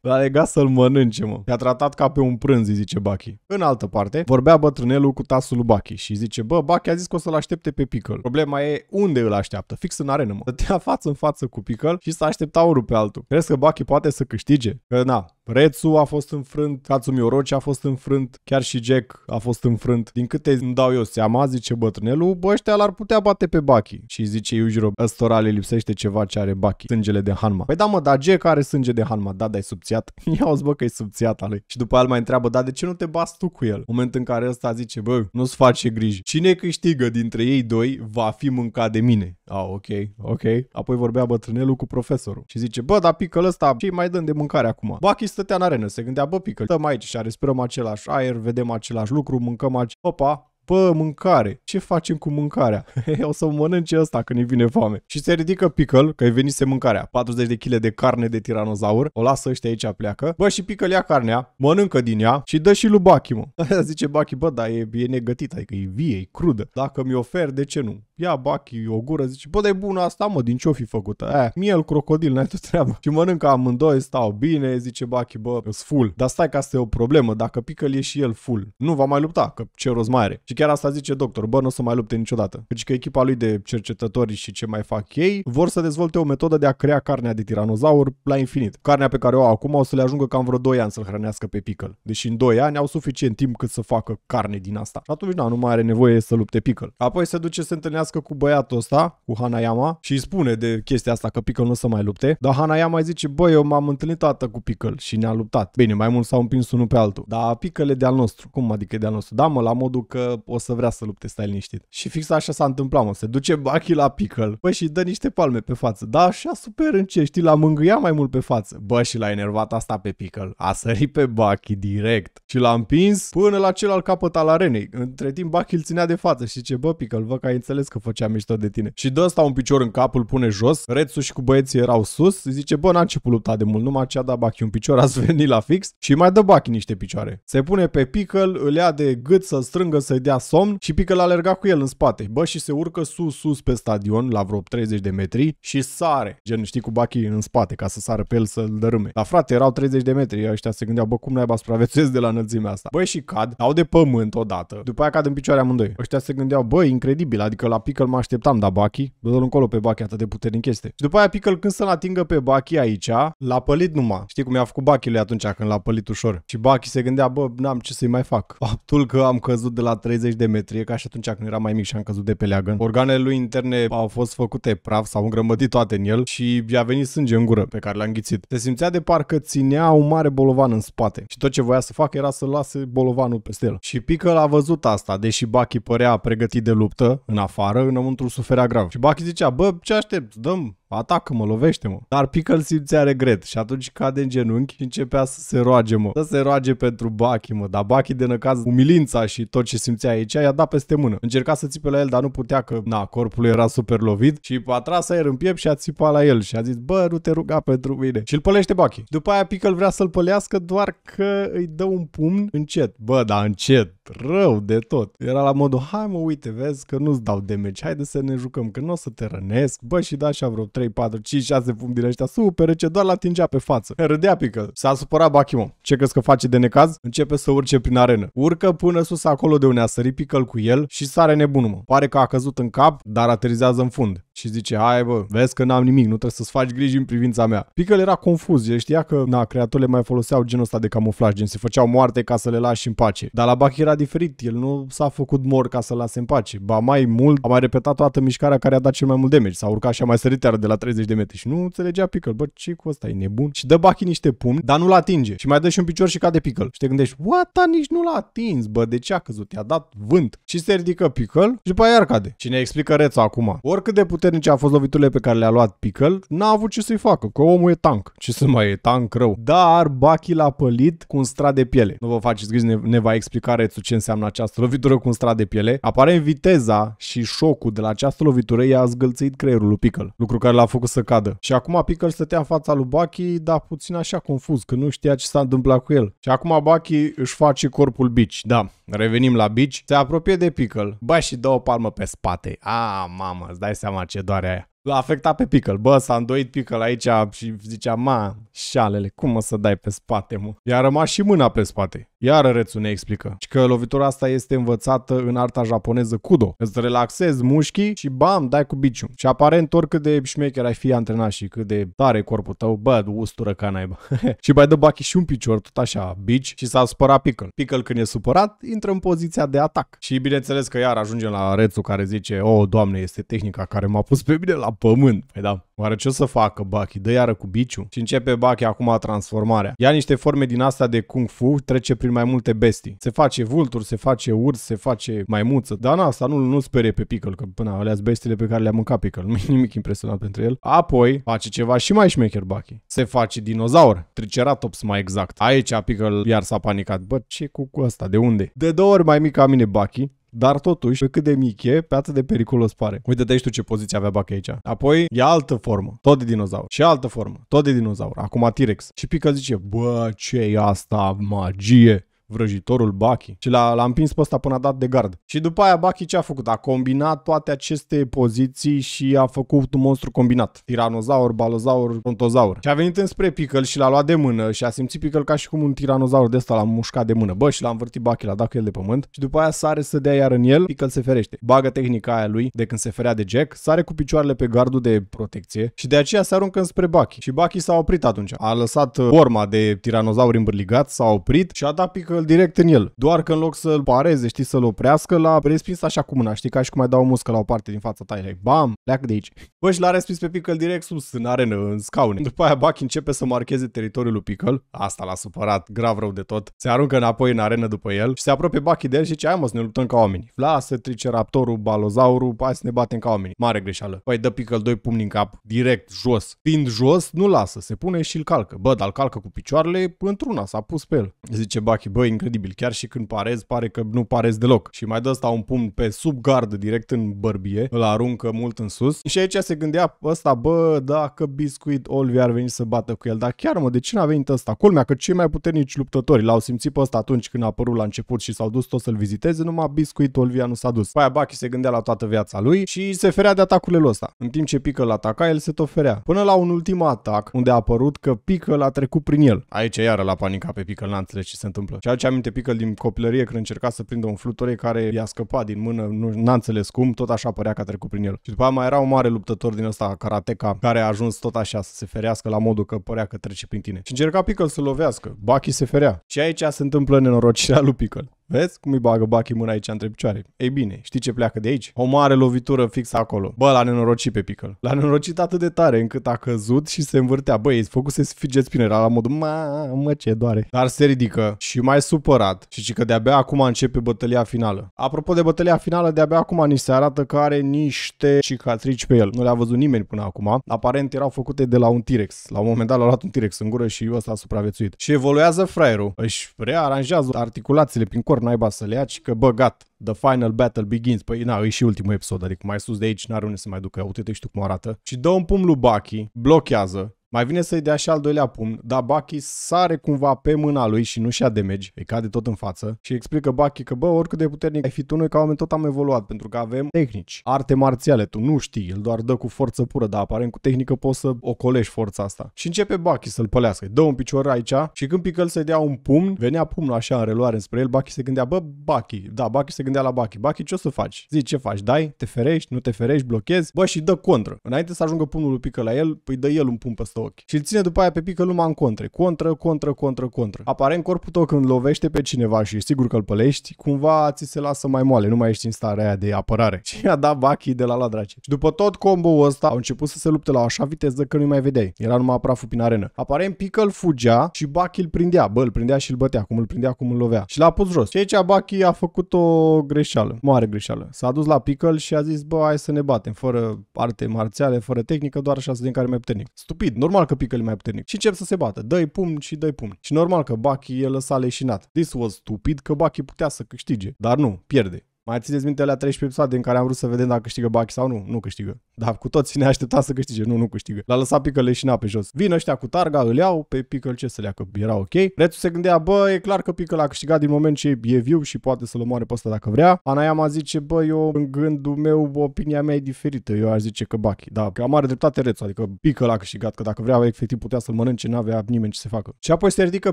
L-a legat să-l mănânce, mă. I-a tratat ca pe un prânz, îi zice Bachi. În altă parte, vorbea bătrânelul cu tasul lui Bachi și zice, bă, Bachi a zis că o să-l aștepte pe Pickle. Problema e unde îl așteaptă, fix în arenă, mă. Stătea față în față cu Pickle și să aștepta unul pe altul. Crezi că Bachi poate să câștige? Că na, Rețu a fost înfrânt, Katsumi Orochi a fost înfrânt, chiar și Jack a fost înfrânt. Din câte îmi dau eu seama, zice bătrânelul, bă, ăștia l-ar putea bate pe Baki. Și zice Yujiro, ăstora le lipsește ceva ce are Baki, sângele de Hanma. Păi da, mă, dar Jack are sânge de Hanma palma, da, dai subțiat. Ia o bă, că e subțiat al lui. Și după el mai întreabă, da, de ce nu te bați tu cu el? Moment în care ăsta zice, bă, nu-ți face griji. Cine câștigă dintre ei doi va fi mâncat de mine. A, ah, ok, ok. Apoi vorbea bătrânelul cu profesorul și zice, bă, dar picăl ăsta, ce mai dăm de mâncare acum? Bachi stătea în arenă, se gândea, bă, picăl, stăm aici și respirăm același aer, vedem același lucru, mâncăm aici. Opa, bă, mâncare, ce facem cu mâncarea? o să mănânce ăsta când îi vine foame. Și se ridică Pickle, că i venise mâncarea, 40 de kg de carne de tiranozaur, o lasă ăștia aici pleacă, bă, și Pickle ia carnea, mănâncă din ea și dă și lui Bachi, mă. Zice Bachi, bă, dar e, e negătit, adică e vie, e crudă. Dacă mi o ofer, de ce nu? Ia Bachi o gură, zice, bă, dar e bună asta, mă, din ce-o fi făcută? Eh, miel, crocodil, n-ai tot treabă. Și mănâncă amândoi, stau bine, zice Bachi, bă, sunt full. Dar stai că asta e o problemă, dacă Pickle e și el full, nu va mai lupta, că ce rost mai are. Și și chiar asta zice doctor, bă, nu o să mai lupte niciodată. Căci deci că echipa lui de cercetători și ce mai fac ei vor să dezvolte o metodă de a crea carnea de tiranozaur la infinit. Carnea pe care o au acum o să le ajungă cam vreo 2 ani să-l hrănească pe Pickle. Deși în 2 ani au suficient timp cât să facă carne din asta. Și atunci, na, nu mai are nevoie să lupte Pickle. Apoi se duce să se întâlnească cu băiatul ăsta, cu Hanayama, și îi spune de chestia asta că Pickle nu o să mai lupte. Dar Hanayama îi zice, bă, eu m-am întâlnit toată cu Pickle și ne-a luptat. Bine, mai mult s-au împins unul pe altul. Dar Pickle e de-al nostru. Cum adică e de-al nostru? Da, mă, la modul că o să vrea să lupte, stai liniștit. Și fix așa s-a întâmplat, mă, se duce Bucky la Pickle, bă, și dă niște palme pe față, da, așa super în ce știi, l-a mângâiat mai mult pe față. Bă, și l-a enervat asta pe Pickle, a sărit pe Bucky direct și l-a împins până la celălalt capăt al arenei. Între timp, Bucky îl ținea de față și ce bă, Pickle, vă că ai înțeles că făcea mișto de tine. Și dă asta un picior în cap, îl pune jos, Rețu și cu băieții erau sus, îi zice, bă, n-a început lupta de mult, numai ce a dat Bucky un picior, ați venit la fix și mai dă Bucky niște picioare. Se pune pe Pickle, îl ia de gât să strângă, să-i dea ia somn și la alerga cu el în spate. Bă, și se urcă sus, sus pe stadion, la vreo 30 de metri și sare. Gen, știi, cu bachii în spate ca să sară pe el să-l dărâme. La frate, erau 30 de metri, ăștia se gândeau, bă, cum naiba supraviețuiesc de la înălțimea asta. Băi, și cad, au de pământ odată, după aia cad în picioare amândoi. Ăștia se gândeau, bă, incredibil, adică la Pickle mă așteptam, da, Bachi, dă încolo pe Bachi, atât de puternic este. Și după aia Pickle când să-l atingă pe Bachi aici, l-a pălit numai. Știi cum i-a făcut Bachile atunci când l-a pălit ușor. Și Bachi se gândea, bă, n-am ce să-i mai fac. Faptul că am căzut de la 30 30 de metri, ca și atunci când era mai mic și am căzut de pe leagăn. Organele lui interne au fost făcute praf, s-au îngrămădit toate în el și i-a venit sânge în gură pe care l-a înghițit. Se simțea de parcă ținea un mare bolovan în spate și tot ce voia să facă era să lase bolovanul peste el. Și Pică l-a văzut asta, deși Baki părea pregătit de luptă în afară, înăuntru suferea grav. Și Baki zicea, bă, ce aștept, dăm atacă-mă, lovește-mă. Dar Pickle simțea regret și atunci cade în genunchi și începea să se roage, mă. Să se roage pentru Baki, mă. Dar Baki de năcaz umilința și tot ce simțea aici i-a dat peste mână. Încerca să țipe la el, dar nu putea că, na, corpul era super lovit și a tras aer în piept și a țipat la el și a zis, bă, nu te ruga pentru mine. Și îl pălește Baki. După aia Pickle vrea să-l pălească doar că îi dă un pumn încet. Bă, da, încet rău de tot. Era la modul, hai mă, uite, vezi că nu-ți dau damage, haide să ne jucăm, că nu o să te rănesc. Bă, și da așa vreo 3, 4, 5, 6 pum din ăștia super rece, doar la atingea pe față. Râdea pică, s-a supărat Bachimon. Ce crezi că face de necaz? Începe să urce prin arenă. Urcă până sus acolo de unde a sărit pică cu el și sare nebunul Pare că a căzut în cap, dar aterizează în fund și zice, hai bă, vezi că n-am nimic, nu trebuie să-ți faci griji în privința mea. Pickle era confuz, el știa că, na, creatorile mai foloseau genul ăsta de camuflaj, gen se făceau moarte ca să le lași în pace. Dar la Bach era diferit, el nu s-a făcut mor ca să-l lase în pace. Ba mai mult, a mai repetat toată mișcarea care a dat cel mai mult damage, s-a urcat și a mai sărit iar de la 30 de metri și nu înțelegea Pickle, bă, ce cu ăsta, e nebun? Și dă Bachi niște pumni, dar nu-l atinge și mai dă și un picior și cade Pickle. Și te gândești, what, nici nu l-a atins, bă, de ce a căzut? I-a dat vânt. Și se ridică Pickle și după aia iar cade. Cine explică Rețo acum? Oricât de puternic puternice a fost loviturile pe care le-a luat Pickle, n-a avut ce să-i facă, că omul e tank. Ce să mai e tank rău? Dar Bucky l-a pălit cu un strat de piele. Nu vă faceți griji, ne, ne va explica Rețu ce înseamnă această lovitură cu un strat de piele. în viteza și șocul de la această lovitură i-a zgâlțit creierul lui Pickle, lucru care l-a făcut să cadă. Și acum Pickle stătea în fața lui Bucky, dar puțin așa confuz, că nu știa ce s-a întâmplat cu el. Și acum Bucky își face corpul bici. Da, revenim la bici. Se apropie de Pickle. Bă și dă o palmă pe spate. A, mamă, îți dai seama ce ce doare aia l-a afectat pe Pickle. Bă, s-a îndoit Pickle aici și zicea, ma, șalele, cum mă să dai pe spate, mă? I-a rămas și mâna pe spate. Iar Rețu ne explică și că lovitura asta este învățată în arta japoneză kudo. Îți relaxezi mușchii și bam, dai cu biciu. Și aparent oricât de șmecher ai fi antrenat și cât de tare corpul tău, bă, ustură ca naiba. și bai dă bachi și un picior, tot așa, bici și s-a supărat Pickle. Pickle când e supărat, intră în poziția de atac. Și bineînțeles că iar ajungem la Rețu care zice, o, oh, doamne, este tehnica care m-a pus pe mine la pământ. Păi da, oare ce o să facă Baki? Dă iară cu biciu? Și începe Baki acum transformarea. Ia niște forme din asta de kung fu, trece prin mai multe bestii. Se face vultur, se face urs, se face maimuță. Dar na, asta nu, nu sperie pe Pickle, că până alea bestiile pe care le-a mâncat Pickle. Nu e nimic impresionant pentru el. Apoi face ceva și mai șmecher Baki. Se face dinozaur, triceratops mai exact. Aici Pickle iar s-a panicat. Bă, ce cu, cu asta? De unde? De două ori mai mic ca mine Baki, dar totuși, pe cât de mic e, pe atât de periculos pare. uite de tu ce poziție avea bac aici. Apoi e altă formă, tot de dinozaur. Și altă formă, tot de dinozaur. Acum T-Rex. Și Pica zice, bă, ce e asta, magie? vrăjitorul Bachi. Și l-a, l-a împins pe ăsta până a dat de gard. Și după aia Bachi ce a făcut? A combinat toate aceste poziții și a făcut un monstru combinat. Tiranozaur, balozaur, prontozaur. Și a venit înspre Pickle și l-a luat de mână și a simțit Pickle ca și cum un tiranozaur de ăsta l-a mușcat de mână. Bă, și l-a învârtit Bachi, l-a dat cu el de pământ și după aia sare să dea iar în el, Pickle se ferește. Bagă tehnica aia lui de când se ferea de Jack, sare cu picioarele pe gardul de protecție și de aceea se aruncă înspre Bachi. Și Bachi s-a oprit atunci. A lăsat uh, forma de tiranozaur îmbrăligat s-a oprit și a dat Pickle el direct în el. Doar că în loc să-l pareze, știi, să-l oprească, l-a respins așa cum mâna, știi, ca și cum mai dau o muscă la o parte din fața ta, like, bam, pleacă de aici. Bă, și l-a respins pe Pickle direct sus, în arenă, în scaune. După aia Bucky începe să marcheze teritoriul lui Pickle, asta l-a supărat, grav rău de tot. Se aruncă înapoi în arenă după el și se apropie Bucky de el și zice, hai mă să ne luptăm ca oameni. Lasă triceraptorul, balozaurul, hai să ne batem ca oameni. Mare greșeală. Păi dă Pickle doi pumni în cap, direct, jos. Fiind jos, nu lasă, se pune și îl calcă. Bă, dar îl calcă cu picioarele, într-una s-a pus pe el. Zice Bucky, bă, băi, incredibil. Chiar și când parez pare că nu parez deloc. Și mai dă asta un pumn pe sub gard direct în bărbie, îl aruncă mult în sus. Și aici se gândea ăsta, bă, dacă Biscuit Olvi ar veni să bată cu el, dar chiar mă, de ce n-a venit ăsta? Culmea că cei mai puternici luptători l-au simțit pe ăsta atunci când a apărut la început și s-au dus tot să-l viziteze, numai Biscuit Olvia nu s-a dus. Paia Bachi se gândea la toată viața lui și se ferea de atacurile lui ăsta. În timp ce Pică l ataca, el se tot ferea. Până la un ultim atac, unde a apărut că Pică l-a trecut prin el. Aici iară la panica pe Pică, n-a înțeles ce se întâmplă. Și aduce aminte pică din copilărie când încerca să prindă un fluture care i-a scăpat din mână, nu, n-a înțeles cum, tot așa părea că a trecut prin el. Și după aia mai era un mare luptător din ăsta, karateca, care a ajuns tot așa să se ferească la modul că părea că trece prin tine. Și încerca pică să lovească, Bucky se ferea. Și aici se întâmplă nenorocirea lui Pickle. Vezi cum îi bagă Bucky mâna aici între picioare? Ei bine, știi ce pleacă de aici? O mare lovitură fix acolo. Bă, l-a nenorocit pe Pickle. L-a nenorocit atât de tare încât a căzut și se învârtea. Băi, îți făcuse fidget spinner la modul, mă, ce doare. Dar se ridică și mai supărat și zice că de-abia acum începe bătălia finală. Apropo de bătălia finală, de-abia acum ni se arată că are niște cicatrici pe el. Nu le-a văzut nimeni până acum. Aparent erau făcute de la un T-Rex. La un moment dat l-a luat un T-Rex în gură și ăsta a supraviețuit. Și evoluează fraierul. Își rearanjează articulațiile prin corp hardcore naiba să le aci, că, bă, gat, The Final Battle Begins. Păi, na, e și ultimul episod, adică mai sus de aici n-are unde să mai ducă. Uite-te și tu cum arată. Și dă un pum lui Bucky, blochează mai vine să-i dea și al doilea pumn, dar Bucky sare cumva pe mâna lui și nu și-a damage, îi cade tot în față și explică Bucky că bă, oricât de puternic ai fi tu, noi ca oameni tot am evoluat pentru că avem tehnici, arte marțiale, tu nu știi, el doar dă cu forță pură, dar aparent cu tehnică poți să ocolești forța asta. Și începe Bucky să-l pălească, dă un picior aici și când pică să i dea un pumn, venea pumnul așa în reluare spre el, Bucky se gândea, bă, Bucky, da, Bucky se gândea la Bucky, Bucky ce o să faci? Zici ce faci, dai, te ferești, nu te ferești, blochezi, bă și dă contră. Înainte să ajungă pumnul lui pică la el, îi păi dă el un pumn stău ochi. Și îl ține după aia pe Picăluma în contre. Contră, contră, contră, contră. în corpul tău când lovește pe cineva și e sigur că îl pălești, cumva ți se lasă mai moale, nu mai ești în starea aia de apărare. Și a dat Baki de la la drace. Și după tot combo ăsta au început să se lupte la așa viteză că nu mai vedeai. Era numai praful prin arenă. Apare pică, îl fugea și Baki îl prindea. Bă, îl prindea și îl bătea, cum îl prindea, cum îl lovea. Și l-a pus jos. Și aici Baki a făcut o greșeală, mare greșeală. S-a dus la Pickle și a zis, bă, hai să ne batem, fără arte marțiale, fără tehnică, doar așa să din care mai puternic. Stupid, Normal că pică mai puternic. Și încep să se bată. Dă-i pumn și dă-i pumn. Și normal că Bucky e lăsat leșinat. This was stupid că Bucky putea să câștige. Dar nu, pierde. Mai țineți minte la 13 episoade în care am vrut să vedem dacă câștigă Baki sau nu? Nu câștigă. Dar cu toți ne aștepta să câștige. Nu, nu câștigă. L-a lăsat Pickle leșina pe jos. Vin ăștia cu targa, îl iau, pe Pickle ce să leacă, era ok. Rețu se gândea, bă, e clar că Pickle a câștigat din moment ce e viu și poate să-l omoare pe ăsta dacă vrea. Anayama zice, bă, eu în gândul meu, opinia mea e diferită. Eu aș zice că Baki. Da, că am are dreptate Rețu, adică Pickle a câștigat, că dacă vrea, efectiv putea să-l mănânce, n-avea nimeni ce se facă. Și apoi se ridică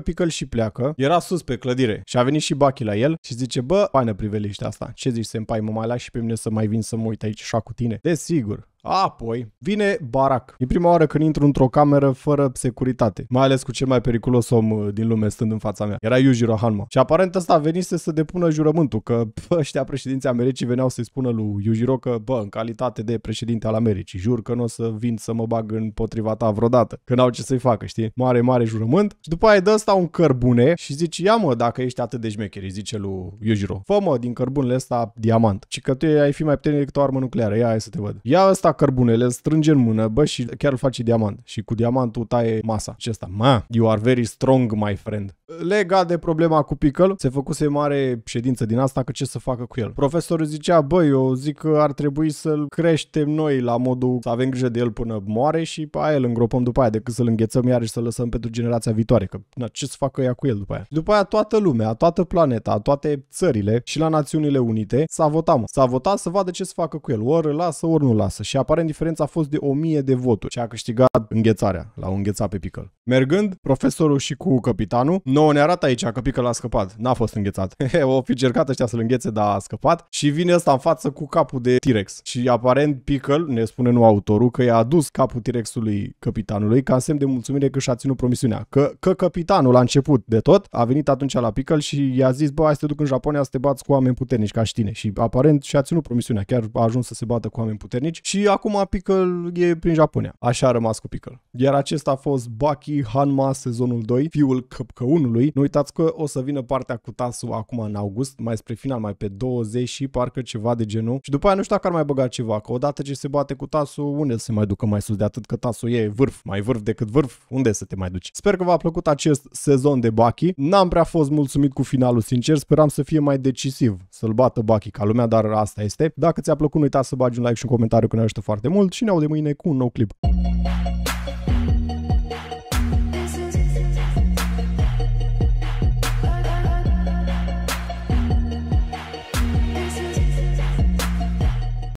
Pickle și pleacă. Era sus pe clădire și a venit și Baki la el și zice, bă, faină priveliște asta ce zici, senpai, mă mai lași și pe mine să mai vin să mă uit aici așa cu tine? Desigur, Apoi vine Barack. E prima oară când intru într-o cameră fără securitate, mai ales cu cel mai periculos om uh, din lume stând în fața mea. Era Yujiro Hanma. Și aparent ăsta venise să depună jurământul, că pă, ăștia președinții Americii veneau să-i spună lui Yujiro că, bă, în calitate de președinte al Americii, jur că nu o să vin să mă bag potriva ta vreodată, că n-au ce să-i facă, știi? Mare, mare jurământ. Și după aia dă ăsta un cărbune și zici, ia mă, dacă ești atât de șmecher, zice lui Yujiro, fă mă din cărbunele ăsta diamant. Și că tu ai fi mai puternic decât o armă nucleară, ia hai să te văd. Ia ăsta ia cărbunele, îl strânge în mână, bă, și chiar îl face diamant. Și cu diamantul taie masa. Și asta, ma, you are very strong, my friend. Legat de problema cu Pickle, se făcuse mare ședință din asta că ce să facă cu el. Profesorul zicea, bă, eu zic că ar trebui să-l creștem noi la modul să avem grijă de el până moare și pe aia îl îngropăm după aia, decât să-l înghețăm iar și să-l lăsăm pentru generația viitoare, că na, ce să facă ea cu el după aia. După aia toată lumea, toată planeta, toate țările și la Națiunile Unite s-a votat, mă. S-a votat să vadă ce să facă cu el, ori îl lasă, ori nu lasă. Și aparent diferența a fost de 1000 de voturi și a câștigat înghețarea, l-au înghețat pe Pickle. Mergând, profesorul și cu capitanul, nouă ne arată aici că l a scăpat. N-a fost înghețat. o fi cercat ăștia să-l înghețe, dar a scăpat. Și vine ăsta în față cu capul de T-Rex. Și aparent Pickle, ne spune nu autorul, că i-a adus capul T-Rexului capitanului ca semn de mulțumire că și-a ținut promisiunea. Că, că capitanul a început de tot, a venit atunci la Pickle și i-a zis, bă, hai să te duc în Japonia să te bați cu oameni puternici ca și tine. Și aparent și-a ținut promisiunea, chiar a ajuns să se bată cu oameni puternici. Și acum Pickle e prin Japonia. Așa a rămas cu Pickle. Iar acesta a fost Bucky Shiki Hanma sezonul 2, fiul căpcăunului. Nu uitați că o să vină partea cu Tasu acum în august, mai spre final, mai pe 20 și parcă ceva de genul. Și după aia nu știu dacă ar mai băga ceva, că odată ce se bate cu Tasu, unde se mai ducă mai sus de atât că Tasu e vârf, mai vârf decât vârf, unde să te mai duci? Sper că v-a plăcut acest sezon de Baki. N-am prea fost mulțumit cu finalul, sincer, speram să fie mai decisiv, să-l bată Baki ca lumea, dar asta este. Dacă ți-a plăcut, nu uita să bagi un like și un comentariu că ne ajută foarte mult și ne audem mâine cu un nou clip.